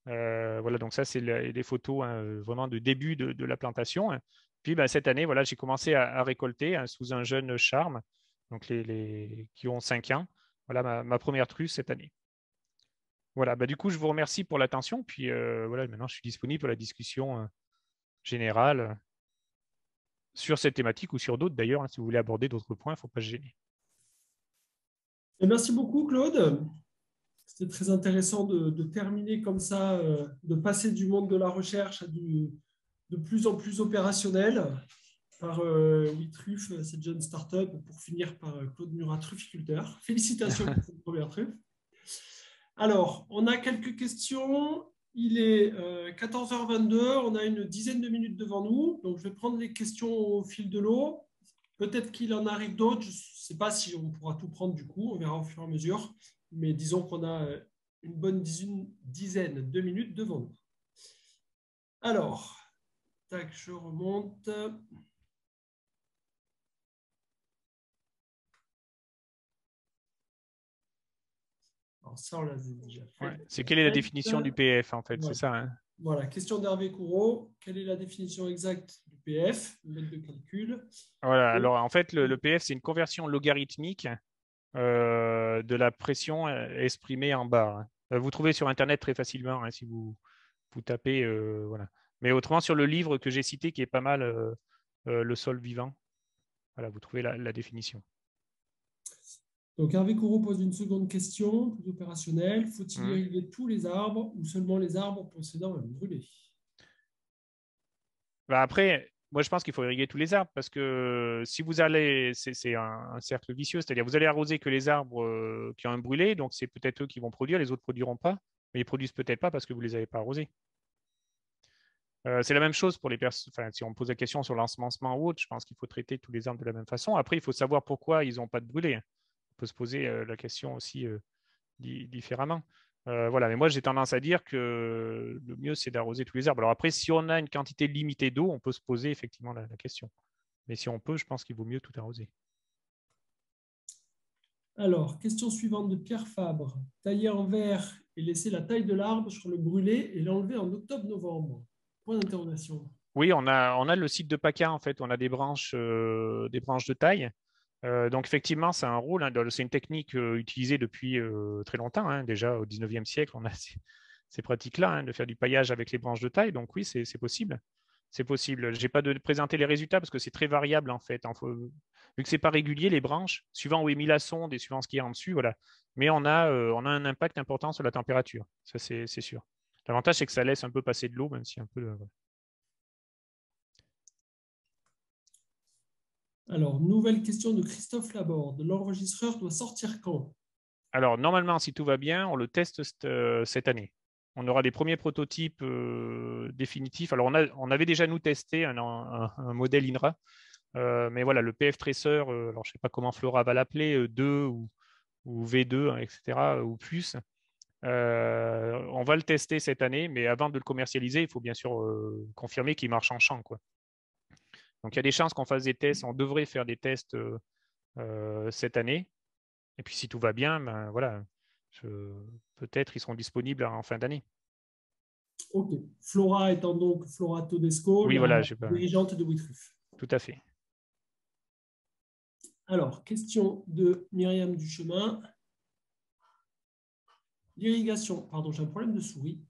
voilà, donc ça, c'est des photos hein, vraiment de début de, la plantation. Puis ben, cette année, voilà, j'ai commencé à, récolter hein, sous un jeune charme, donc les, qui ont 5 ans. Voilà ma, première truce cette année. Voilà, bah, du coup, je vous remercie pour l'attention. Puis euh, voilà, maintenant, je suis disponible pour la discussion euh, générale euh, sur cette thématique ou sur d'autres d'ailleurs. Hein, si vous voulez aborder d'autres points, il ne faut pas se gêner. Eh, merci beaucoup, Claude. C'était très intéressant de, terminer comme ça, de passer du monde de la recherche à de plus en plus opérationnel par euh, cette jeune start-up, pour finir par euh, Claude Murat, trufficulteur. <laughs> Félicitations pour cette première truffe. Alors, on a quelques questions. Il est 14h22, euh, on a une dizaine de minutes devant nous, donc je vais prendre les questions au fil de l'eau. Peut-être qu'il en arrive d'autres, je ne sais pas si on pourra tout prendre du coup, on verra au fur et à mesure, mais disons qu'on a euh, une bonne dizaine de minutes devant nous. Alors, tac, je remonte. C'est quelle est la définition du PF, en fait, c'est ça hein? Voilà, question d'Hervé Courreau. Quelle est la définition exacte du PF, mètre de calcul Voilà, alors en fait, le, PF, c'est une conversion logarithmique euh, de la pression euh, exprimée en barre. Hein. Euh, vous trouvez sur Internet très facilement hein, si vous, vous tapez. voilà. Mais autrement, sur le livre que j'ai cité, qui est pas mal, Le sol vivant, voilà, vous trouvez la définition. Donc Hervé Corot pose une seconde question, plus opérationnelle. Faut-il irriguer mmh. tous les arbres ou seulement les arbres possédant un brûlé bah, Après, moi je pense qu'il faut irriguer tous les arbres parce que si vous allez, c'est un, cercle vicieux, c'est-à-dire vous allez arroser que les arbres euh, qui ont un brûlé, donc c'est peut-être eux qui vont produire, les autres ne produiront pas, mais ils produisent peut-être pas parce que vous ne les avez pas arrosés. Euh, c'est la même chose pour les personnes. si on pose la question sur l'ensemencement ou autre, je pense qu'il faut traiter tous les arbres de la même façon. Après, il faut savoir pourquoi ils n'ont pas de brûlé. Hein. On peut se poser euh, la question aussi euh, différemment. Euh, voilà, mais moi j'ai tendance à dire que le mieux c'est d'arroser tous les arbres. Alors après, si on a une quantité limitée d'eau, on peut se poser effectivement la, question. Mais si on peut, je pense qu'il vaut mieux tout arroser. Alors, question suivante de Pierre Fabre. Tailler en verre et laisser la taille de l'arbre sur le brûlé et l'enlever en octobre-novembre. Point d'interrogation. Oui, on a, on a le site de PACA en fait. On a des branches, des branches de taille euh, donc effectivement, c'est un rôle, hein, c'est une technique euh, utilisée depuis euh, très longtemps, hein, déjà au 19e siècle, on a <laughs> ces, pratiques-là, hein, de faire du paillage avec les branches de taille, donc oui, c'est possible. C'est possible. Je n'ai pas de présenter les résultats parce que c'est très variable en fait. vu que ce n'est pas régulier, les branches, suivant où est mis la sonde et suivant ce qu'il y a en dessus, voilà. Mais on a, on a un impact important sur la température, ça c'est sûr. L'avantage, c'est que ça laisse un peu passer de l'eau, même si un peu. Alors, nouvelle question de Christophe Laborde. L'enregistreur doit sortir quand Alors, normalement, si tout va bien, on le teste cette euh, année. On aura des premiers prototypes euh, définitifs. Alors, on, avait déjà nous testé un, modèle INRA, euh, mais voilà, le PF Tracer, alors je ne sais pas comment Flora va l'appeler, 2 ou, V2, hein, etc., ou plus, on va le tester cette année, mais avant de le commercialiser, il faut bien sûr confirmer qu'il marche en champ. Quoi. Donc il y a des chances qu'on fasse des tests, on devrait faire des tests euh, euh, cette année. Et puis si tout va bien, ben, voilà, peut-être ils seront disponibles en fin d'année. Ok. Flora étant donc Flora Todesco, oui, dirigeante de Witruf. Tout à fait. Alors, question de Myriam Duchemin. L'irrigation, pardon, j'ai un problème de souris.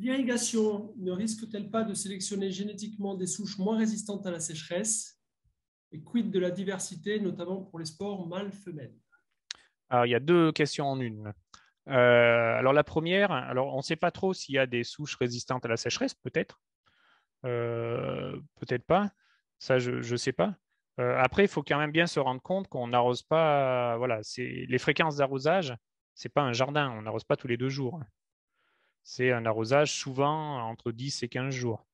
L'irrigation ne risque-t-elle pas de sélectionner génétiquement des souches moins résistantes à la sécheresse Et quid de la diversité, notamment pour les sports mâles-femelles il y a deux questions en une. Euh, alors, la première, alors on ne sait pas trop s'il y a des souches résistantes à la sécheresse, peut-être. Euh, peut-être pas. Ça, je ne sais pas. Euh, après, il faut quand même bien se rendre compte qu'on n'arrose pas. Voilà, c'est les fréquences d'arrosage. C'est pas un jardin. On n'arrose pas tous les deux jours. C'est un arrosage souvent entre 10 et 15 jours.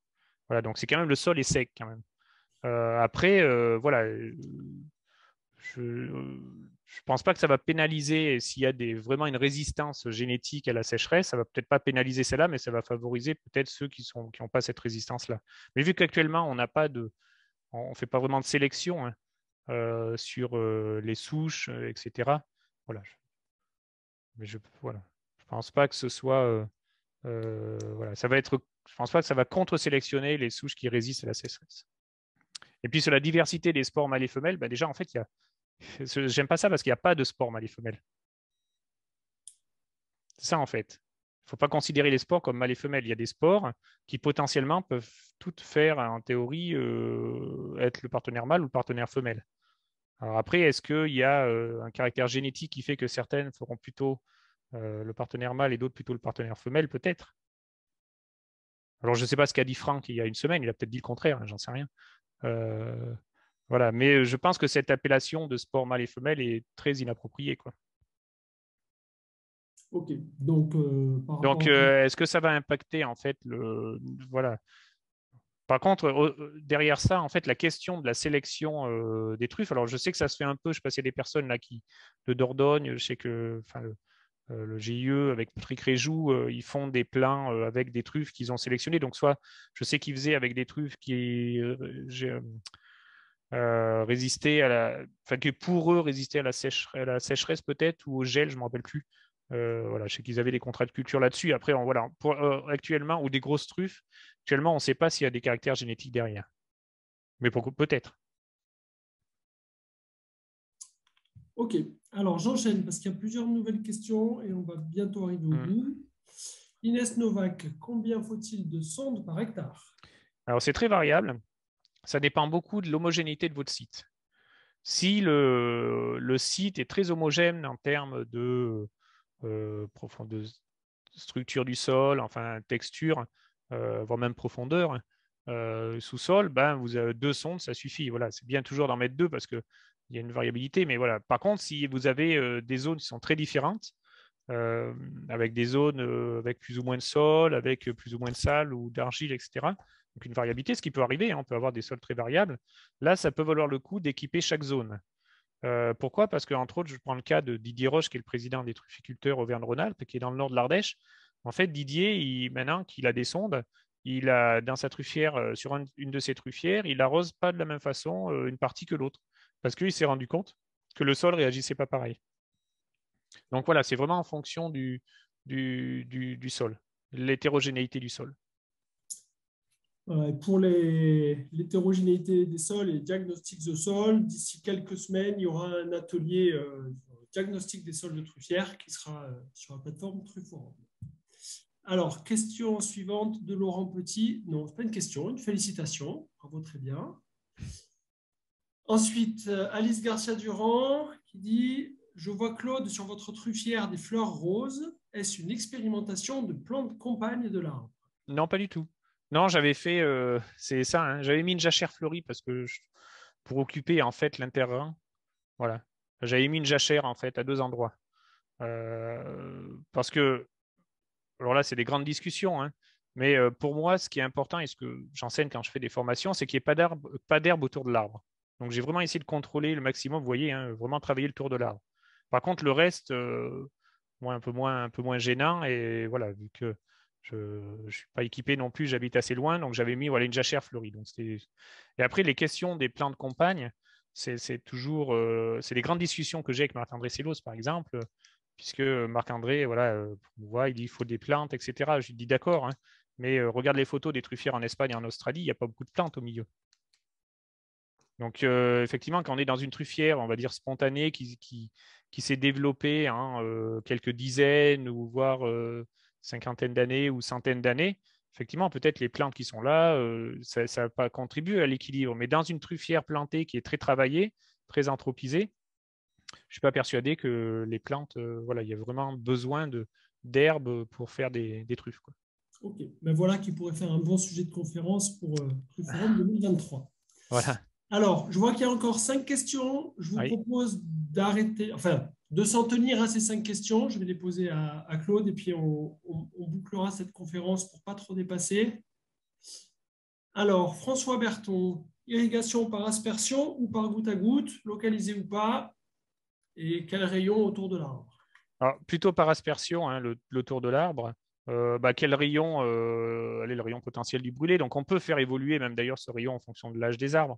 Voilà, donc c'est quand même le sol est sec quand même. Euh, après, euh, voilà, euh, je ne pense pas que ça va pénaliser s'il y a des, vraiment une résistance génétique à la sécheresse. Ça va peut-être pas pénaliser celle-là, mais ça va favoriser peut-être ceux qui n'ont qui pas cette résistance-là. Mais vu qu'actuellement on n'a pas de, on fait pas vraiment de sélection hein, sur les souches, etc. Voilà. Mais je voilà, je pense pas que ce soit euh, voilà, ça va être, pense pas que ça va contre-sélectionner les souches qui résistent à la sécheresse. Et puis sur la diversité des sports mâles et femelles, bah, déjà en fait, il y a... j'aime pas ça parce qu'il n'y a pas de sport mâle et femelles. C'est ça en fait. Il ne faut pas considérer les sports comme mâles et femelles. Il y a des sports qui potentiellement peuvent toutes faire, en théorie, euh, être le partenaire mâle ou le partenaire femelle. Alors après, est-ce qu'il y a euh, un caractère génétique qui fait que certaines feront plutôt euh, le partenaire mâle et d'autres plutôt le partenaire femelle, peut-être. Alors, je ne sais pas ce qu'a dit Franck il y a une semaine, il a peut-être dit le contraire, hein, j'en sais rien. Euh, voilà, mais je pense que cette appellation de sport mâle et femelle est très inappropriée. Quoi. donc. Euh, donc, est-ce que ça va impacter, en fait, le. Voilà. Par contre, derrière ça, en fait, la question de la sélection des truffes, alors je sais que ça se fait un peu, je sais des personnes là qui, de Dordogne, je sais que euh, le GIE avec Patrick Réjou, euh, ils font des plats euh, avec des truffes qu'ils ont sélectionnées. Donc, soit je sais qu'ils faisaient avec des truffes qui résistaient à la, enfin, que pour eux résistaient à la, sécheresse, peut-être ou au gel, je ne me rappelle plus. voilà, je sais qu'ils avaient des contrats de culture là-dessus. Après, voilà, actuellement, ou des grosses truffes, actuellement, on ne sait pas s'il y a des caractères génétiques derrière. Mais peut-être. Ok, alors j'enchaîne parce qu'il y a plusieurs nouvelles questions et on va bientôt arriver au hmm. bout. Inès Novak, combien faut-il de sondes par hectare Alors c'est très variable. Ça dépend beaucoup de l'homogénéité de votre site. Si le, site est très homogène en termes de euh, structure du sol, enfin texture, euh, voire même profondeur, euh, sous-sol, ben, vous avez deux sondes, ça suffit. Voilà, c'est bien toujours d'en mettre deux parce que il y a une variabilité, mais voilà. Par contre, si vous avez euh, des zones qui sont très différentes, euh, avec des zones euh, avec plus ou moins de sol, avec plus ou moins de sable ou d'argile, etc. Donc une variabilité, ce qui peut arriver, hein, on peut avoir des sols très variables. Là, ça peut valoir le coup d'équiper chaque zone. pourquoi Parce que, entre autres, je prends le cas de Didier Roche, qui est le président des trufficulteurs Auvergne-Rhône-Alpes, qui est dans le nord de l'Ardèche. En fait, Didier, maintenant qu'il a des sondes, il a dans sa truffière, sur une de ses truffières, il arrose pas de la même façon une partie que l'autre parce qu'il s'est rendu compte que le sol réagissait pas pareil. Donc voilà, c'est vraiment en fonction du, du, du, sol, l'hétérogénéité du sol. pour l'hétérogénéité des sols et diagnostic de sol, d'ici quelques semaines, il y aura un atelier euh, diagnostic des sols de truffière qui sera euh, sur la plateforme Truffour. Alors, question suivante de Laurent Petit. Non, ce n'est pas une question, une félicitation. Bravo, très bien. Ensuite, euh, Alice Garcia Durand qui dit Je vois Claude sur votre truffière des fleurs roses. Est-ce une expérimentation de plantes compagnes de l'arbre Non, pas du tout. Non, j'avais fait, euh, c'est ça, hein. j'avais mis une jachère fleurie parce que pour occuper en fait l'intérieur. Voilà. J'avais mis une jachère en fait à deux endroits. Euh, parce que, alors là, c'est des grandes discussions, hein. mais pour moi, ce qui est important et ce que j'enseigne quand je fais des formations, c'est qu'il n'y ait pas d'herbe autour de l'arbre. Donc j'ai vraiment essayé de contrôler le maximum, vous voyez, hein, vraiment travailler le tour de l'arbre. Par contre, le reste, euh, un, peu moins, gênant. Et voilà, vu que je ne suis pas équipé non plus, j'habite assez loin, donc j'avais mis voilà, une jachère fleurie. Donc et après, les questions des plantes de c'est toujours euh, c'est les grandes discussions que j'ai avec Marc-André Sélos, par exemple, puisque Marc-André, voilà, euh, il dit il faut des plantes, etc. Je lui dis d'accord, hein, mais regarde les photos des truffières en Espagne et en Australie, il n'y a pas beaucoup de plantes au milieu. Donc, euh, effectivement, quand on est dans une truffière, on va dire spontanée, qui, s'est développée hein, euh, quelques dizaines ou voire euh, cinquantaine d'années ou centaines d'années, effectivement, peut-être les plantes qui sont là, euh, ça, n'a pas contribue à l'équilibre. Mais dans une truffière plantée qui est très travaillée, très anthropisée, je ne suis pas persuadé que les plantes, voilà, il y a vraiment besoin d'herbes pour faire des, truffes. Ok, ben voilà qui pourrait faire un bon sujet de conférence pour le forum 2023. Voilà. Alors, je vois qu'il y a encore cinq questions. Je vous propose d'arrêter, enfin, de s'en tenir à ces cinq questions. Je vais les poser à, Claude et puis on, bouclera cette conférence pour pas trop dépasser. Alors, François Berton, irrigation par aspersion ou par goutte à goutte, localisée ou pas, et quel rayon autour de l'arbre ah, plutôt par aspersion, hein, le, tour de l'arbre. Euh, bah, quel rayon, euh, le rayon potentiel du brûlé. Donc on peut faire évoluer même d'ailleurs ce rayon en fonction de l'âge des arbres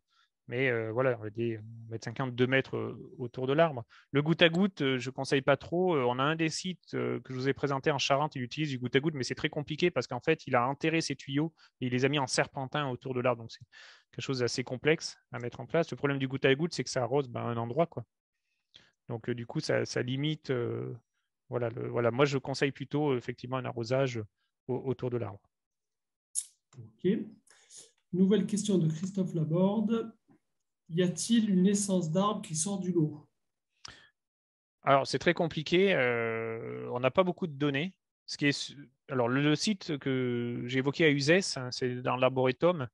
mais euh, voilà, voilà, des 1,50 m, mètres euh, autour de l'arbre. Le goutte à goutte, euh, je ne conseille pas trop. On a un des sites que je vous ai présenté en Charente, il utilise du goutte à goutte, mais c'est très compliqué parce qu'en fait, il a enterré ses tuyaux et il les a mis en serpentin autour de l'arbre. Donc, c'est quelque chose d'assez complexe à mettre en place. Le problème du goutte à goutte, c'est que ça arrose ben, un endroit. Quoi. Donc, du coup, ça, limite. voilà, voilà, moi, je conseille plutôt effectivement un arrosage autour de l'arbre. OK. Nouvelle question de Christophe Laborde y a-t-il une essence d'arbre qui sort du lot Alors, c'est très compliqué. Euh, on n'a pas beaucoup de données. Ce qui est... Alors, le site que j'ai évoqué à Usès, hein, c'est dans l'Arboretum,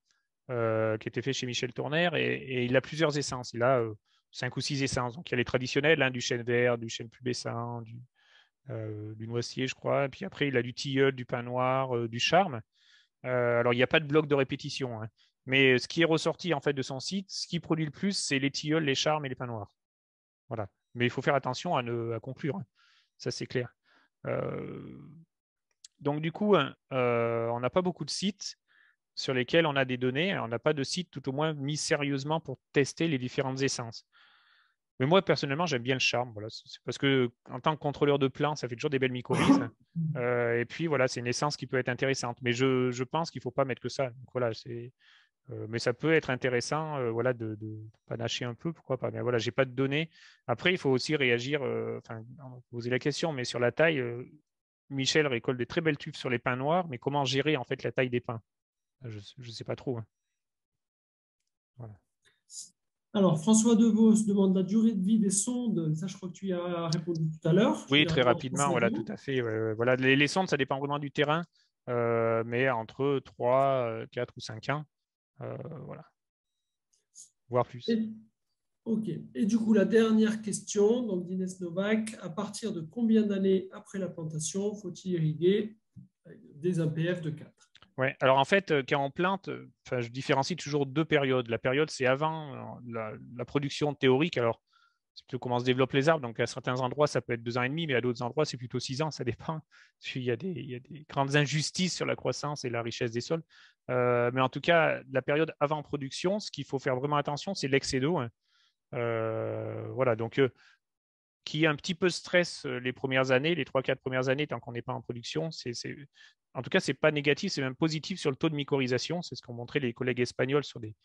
euh, qui était fait chez Michel Tournaire, et, il a plusieurs essences. Il a euh, cinq ou six essences. Donc, il y a les traditionnelles, hein, du chêne vert, du chêne pubescent, du, du noisier, je crois. Et puis après, il a du tilleul, du pin noir, du charme. alors, il n'y a pas de bloc de répétition. Hein. Mais euh, ce qui est ressorti en fait de son site, ce qui produit le plus, c'est les tilleuls, les charmes et les pins noirs. Voilà. Mais il faut faire attention à ne à conclure. Hein. Ça c'est clair. Euh, donc du coup, hein, euh, on n'a pas beaucoup de sites sur lesquels on a des données. On n'a pas de site tout au moins mis sérieusement pour tester les différentes essences. Mais moi, personnellement, j'aime bien le charme. Voilà. Parce que, en tant que contrôleur de plan, ça fait toujours des belles mycorhizes. Euh, et puis, voilà, c'est une essence qui peut être intéressante. Mais je, je pense qu'il ne faut pas mettre que ça. Donc, voilà, c'est euh, mais ça peut être intéressant euh, voilà, de, panacher un peu, pourquoi pas. Mais voilà, j'ai pas de données. Après, il faut aussi réagir, euh, enfin, poser la question, mais sur la taille, Michel récolte des très belles tubes sur les pins noirs, mais comment gérer en fait la taille des pins ah, Je ne sais pas trop. Hein. Voilà. Alors, François Devos demande la durée de vie des sondes. Ça, je crois que tu y as répondu tout à l'heure. Oui, très rapidement, voilà, tout à fait. voilà, les, les, sondes, ça dépend vraiment du terrain, mais entre 3, 4 ou 5 ans. Euh, voilà. voir plus. ok. Et du coup, la dernière question, donc d'Inès Novak, à partir de combien d'années après la plantation faut-il irriguer euh, des APF de 4 Ouais. Alors en fait, car euh, en plainte, je différencie toujours deux périodes. La période, c'est avant la, la, production théorique. Alors c'est plutôt comment se développent les arbres. Donc, à certains endroits, ça peut être deux ans et demi, mais à d'autres endroits, c'est plutôt six ans, ça dépend. <laughs> Il y, a des, grandes injustices sur la croissance et la richesse des sols. Euh, mais en tout cas, la période avant production, ce qu'il faut faire vraiment attention, c'est l'excès d'eau. Hein. Euh, voilà, donc euh, qui un petit peu stress euh, les premières années, les 3-4 premières années, tant qu'on n'est pas en production. En tout cas, ce n'est pas négatif, c'est même positif sur le taux de mycorhisation. C'est ce qu'ont montré les collègues espagnols sur des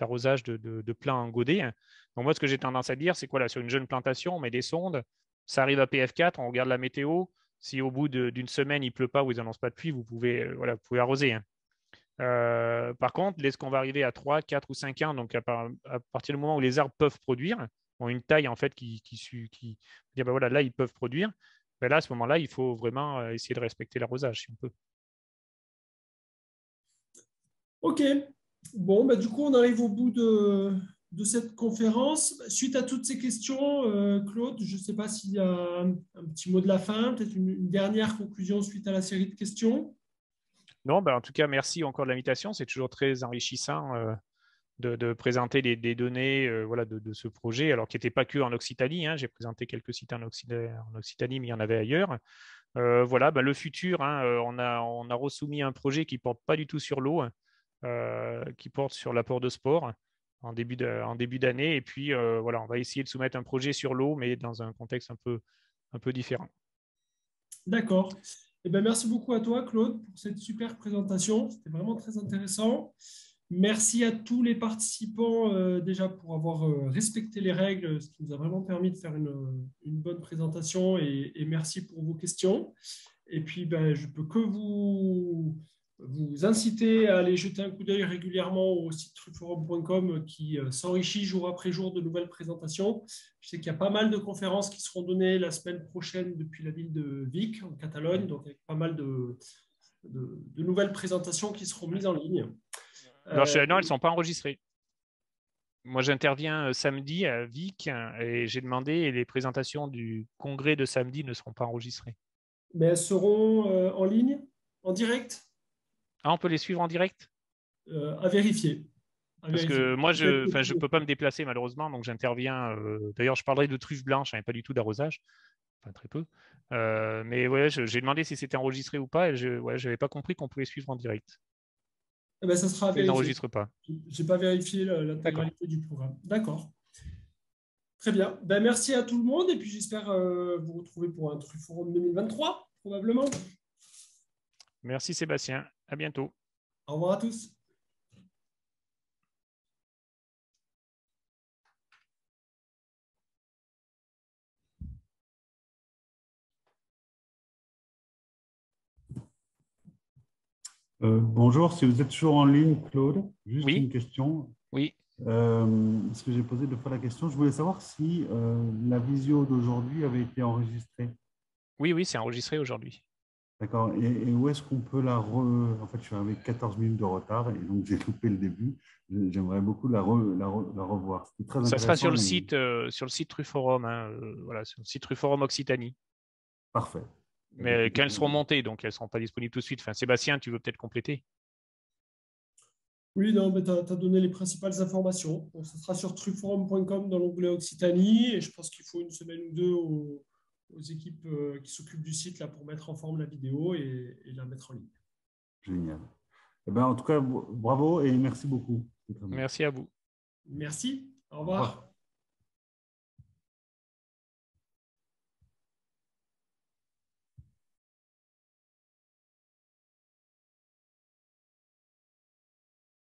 arrosages de, de, plants en godet. Hein. Donc, moi, ce que j'ai tendance à dire, c'est quoi là Sur une jeune plantation, on met des sondes, ça arrive à PF4, on regarde la météo. Si au bout d'une semaine, il ne pleut pas ou ils n'annoncent pas de pluie, vous pouvez, euh, voilà, vous pouvez arroser. Hein. Euh, par contre, laisse ce qu'on va arriver à 3, 4 ou 5 ans, donc à, partir du moment où les arbres peuvent produire, ont une taille en fait qui, qui, qui bah, voilà, là, ils peuvent produire. mais là, à ce moment-là, il faut vraiment euh, essayer de respecter l'arrosage, si on peut. OK. Bon, ben, du coup, on arrive au bout de, de cette conférence. Suite à toutes ces questions, euh, Claude, je ne sais pas s'il y a un, petit mot de la fin, peut-être une, dernière conclusion suite à la série de questions. Non, ben, en tout cas, merci encore de l'invitation. C'est toujours très enrichissant euh, de, présenter des, données euh, voilà, de, ce projet, alors qui n'était pas que en Occitanie. Hein. J'ai présenté quelques sites en, Occitanie, mais il y en avait ailleurs. Euh, voilà, bah, le futur, hein, euh, on, a, on a resoumis un projet qui ne porte pas du tout sur l'eau, hein, qui porte sur l'apport de sport en début d'année. Et puis, voilà, on va essayer de soumettre un projet sur l'eau, mais dans un contexte un peu, un peu différent. D'accord. et eh ben, merci beaucoup à toi, Claude, pour cette super présentation. C'était vraiment très intéressant. Merci à tous les participants euh, déjà pour avoir euh, respecté les règles, ce qui nous a vraiment permis de faire une, bonne présentation et, merci pour vos questions. Et puis, ben, je peux que vous, vous inciter à aller jeter un coup d'œil régulièrement au site truforum.com qui euh, s'enrichit jour après jour de nouvelles présentations. Je sais qu'il y a pas mal de conférences qui seront données la semaine prochaine depuis la ville de Vic, en Catalogne, donc avec pas mal de nouvelles présentations qui seront mises en ligne. Non, euh, elles ne sont pas enregistrées. Moi, j'interviens euh, samedi à Vic euh, et j'ai demandé et les présentations du congrès de samedi ne seront pas enregistrées. Mais elles seront en ligne, en direct Ah, on peut les suivre en direct À vérifier. Parce que moi, je ne peux pas me déplacer malheureusement, donc j'interviens. D'ailleurs, je parlerai de truffe blanche, hein, pas du tout d'arrosage, enfin très peu. mais ouais, j'ai demandé si c'était enregistré ou pas et je n'avais pas compris qu'on pouvait suivre en direct. Je eh ben, ça sera pas. Je n'ai pas vérifié euh, l'intégralité du programme. D'accord. Très bien. Ben, merci à tout le monde et puis j'espère euh, vous retrouver pour un truc Forum 2023, probablement. Merci Sébastien. À bientôt. Au revoir à tous. Euh, bonjour, si vous êtes toujours en ligne, Claude, juste une question. Oui. Euh, que j'ai posé deux fois la question, je voulais savoir si euh, la visio d'aujourd'hui avait été enregistrée. Oui, oui, c'est enregistré aujourd'hui. D'accord. Et, où est-ce qu'on peut la re... En fait, je suis avec 14 minutes de retard et donc j'ai <laughs> loupé le début. J'aimerais beaucoup la, revoir. Ça sera sur le site, euh, sur le site Truforum, hein, voilà, sur le site Truforum Occitanie. Parfait mais euh, qu'elles seront montées, donc elles ne seront pas disponibles tout de suite. Enfin, Sébastien, tu veux peut-être compléter oui, non, tu as, donné les principales informations. Ce sera sur truforum.com dans l'onglet Occitanie. Et je pense qu'il faut une semaine ou deux aux, équipes euh, qui s'occupent du site là, pour mettre en forme la vidéo et, la mettre en ligne. Génial. Eh ben, en tout cas, bravo et merci beaucoup. Merci à vous. Merci. Au revoir.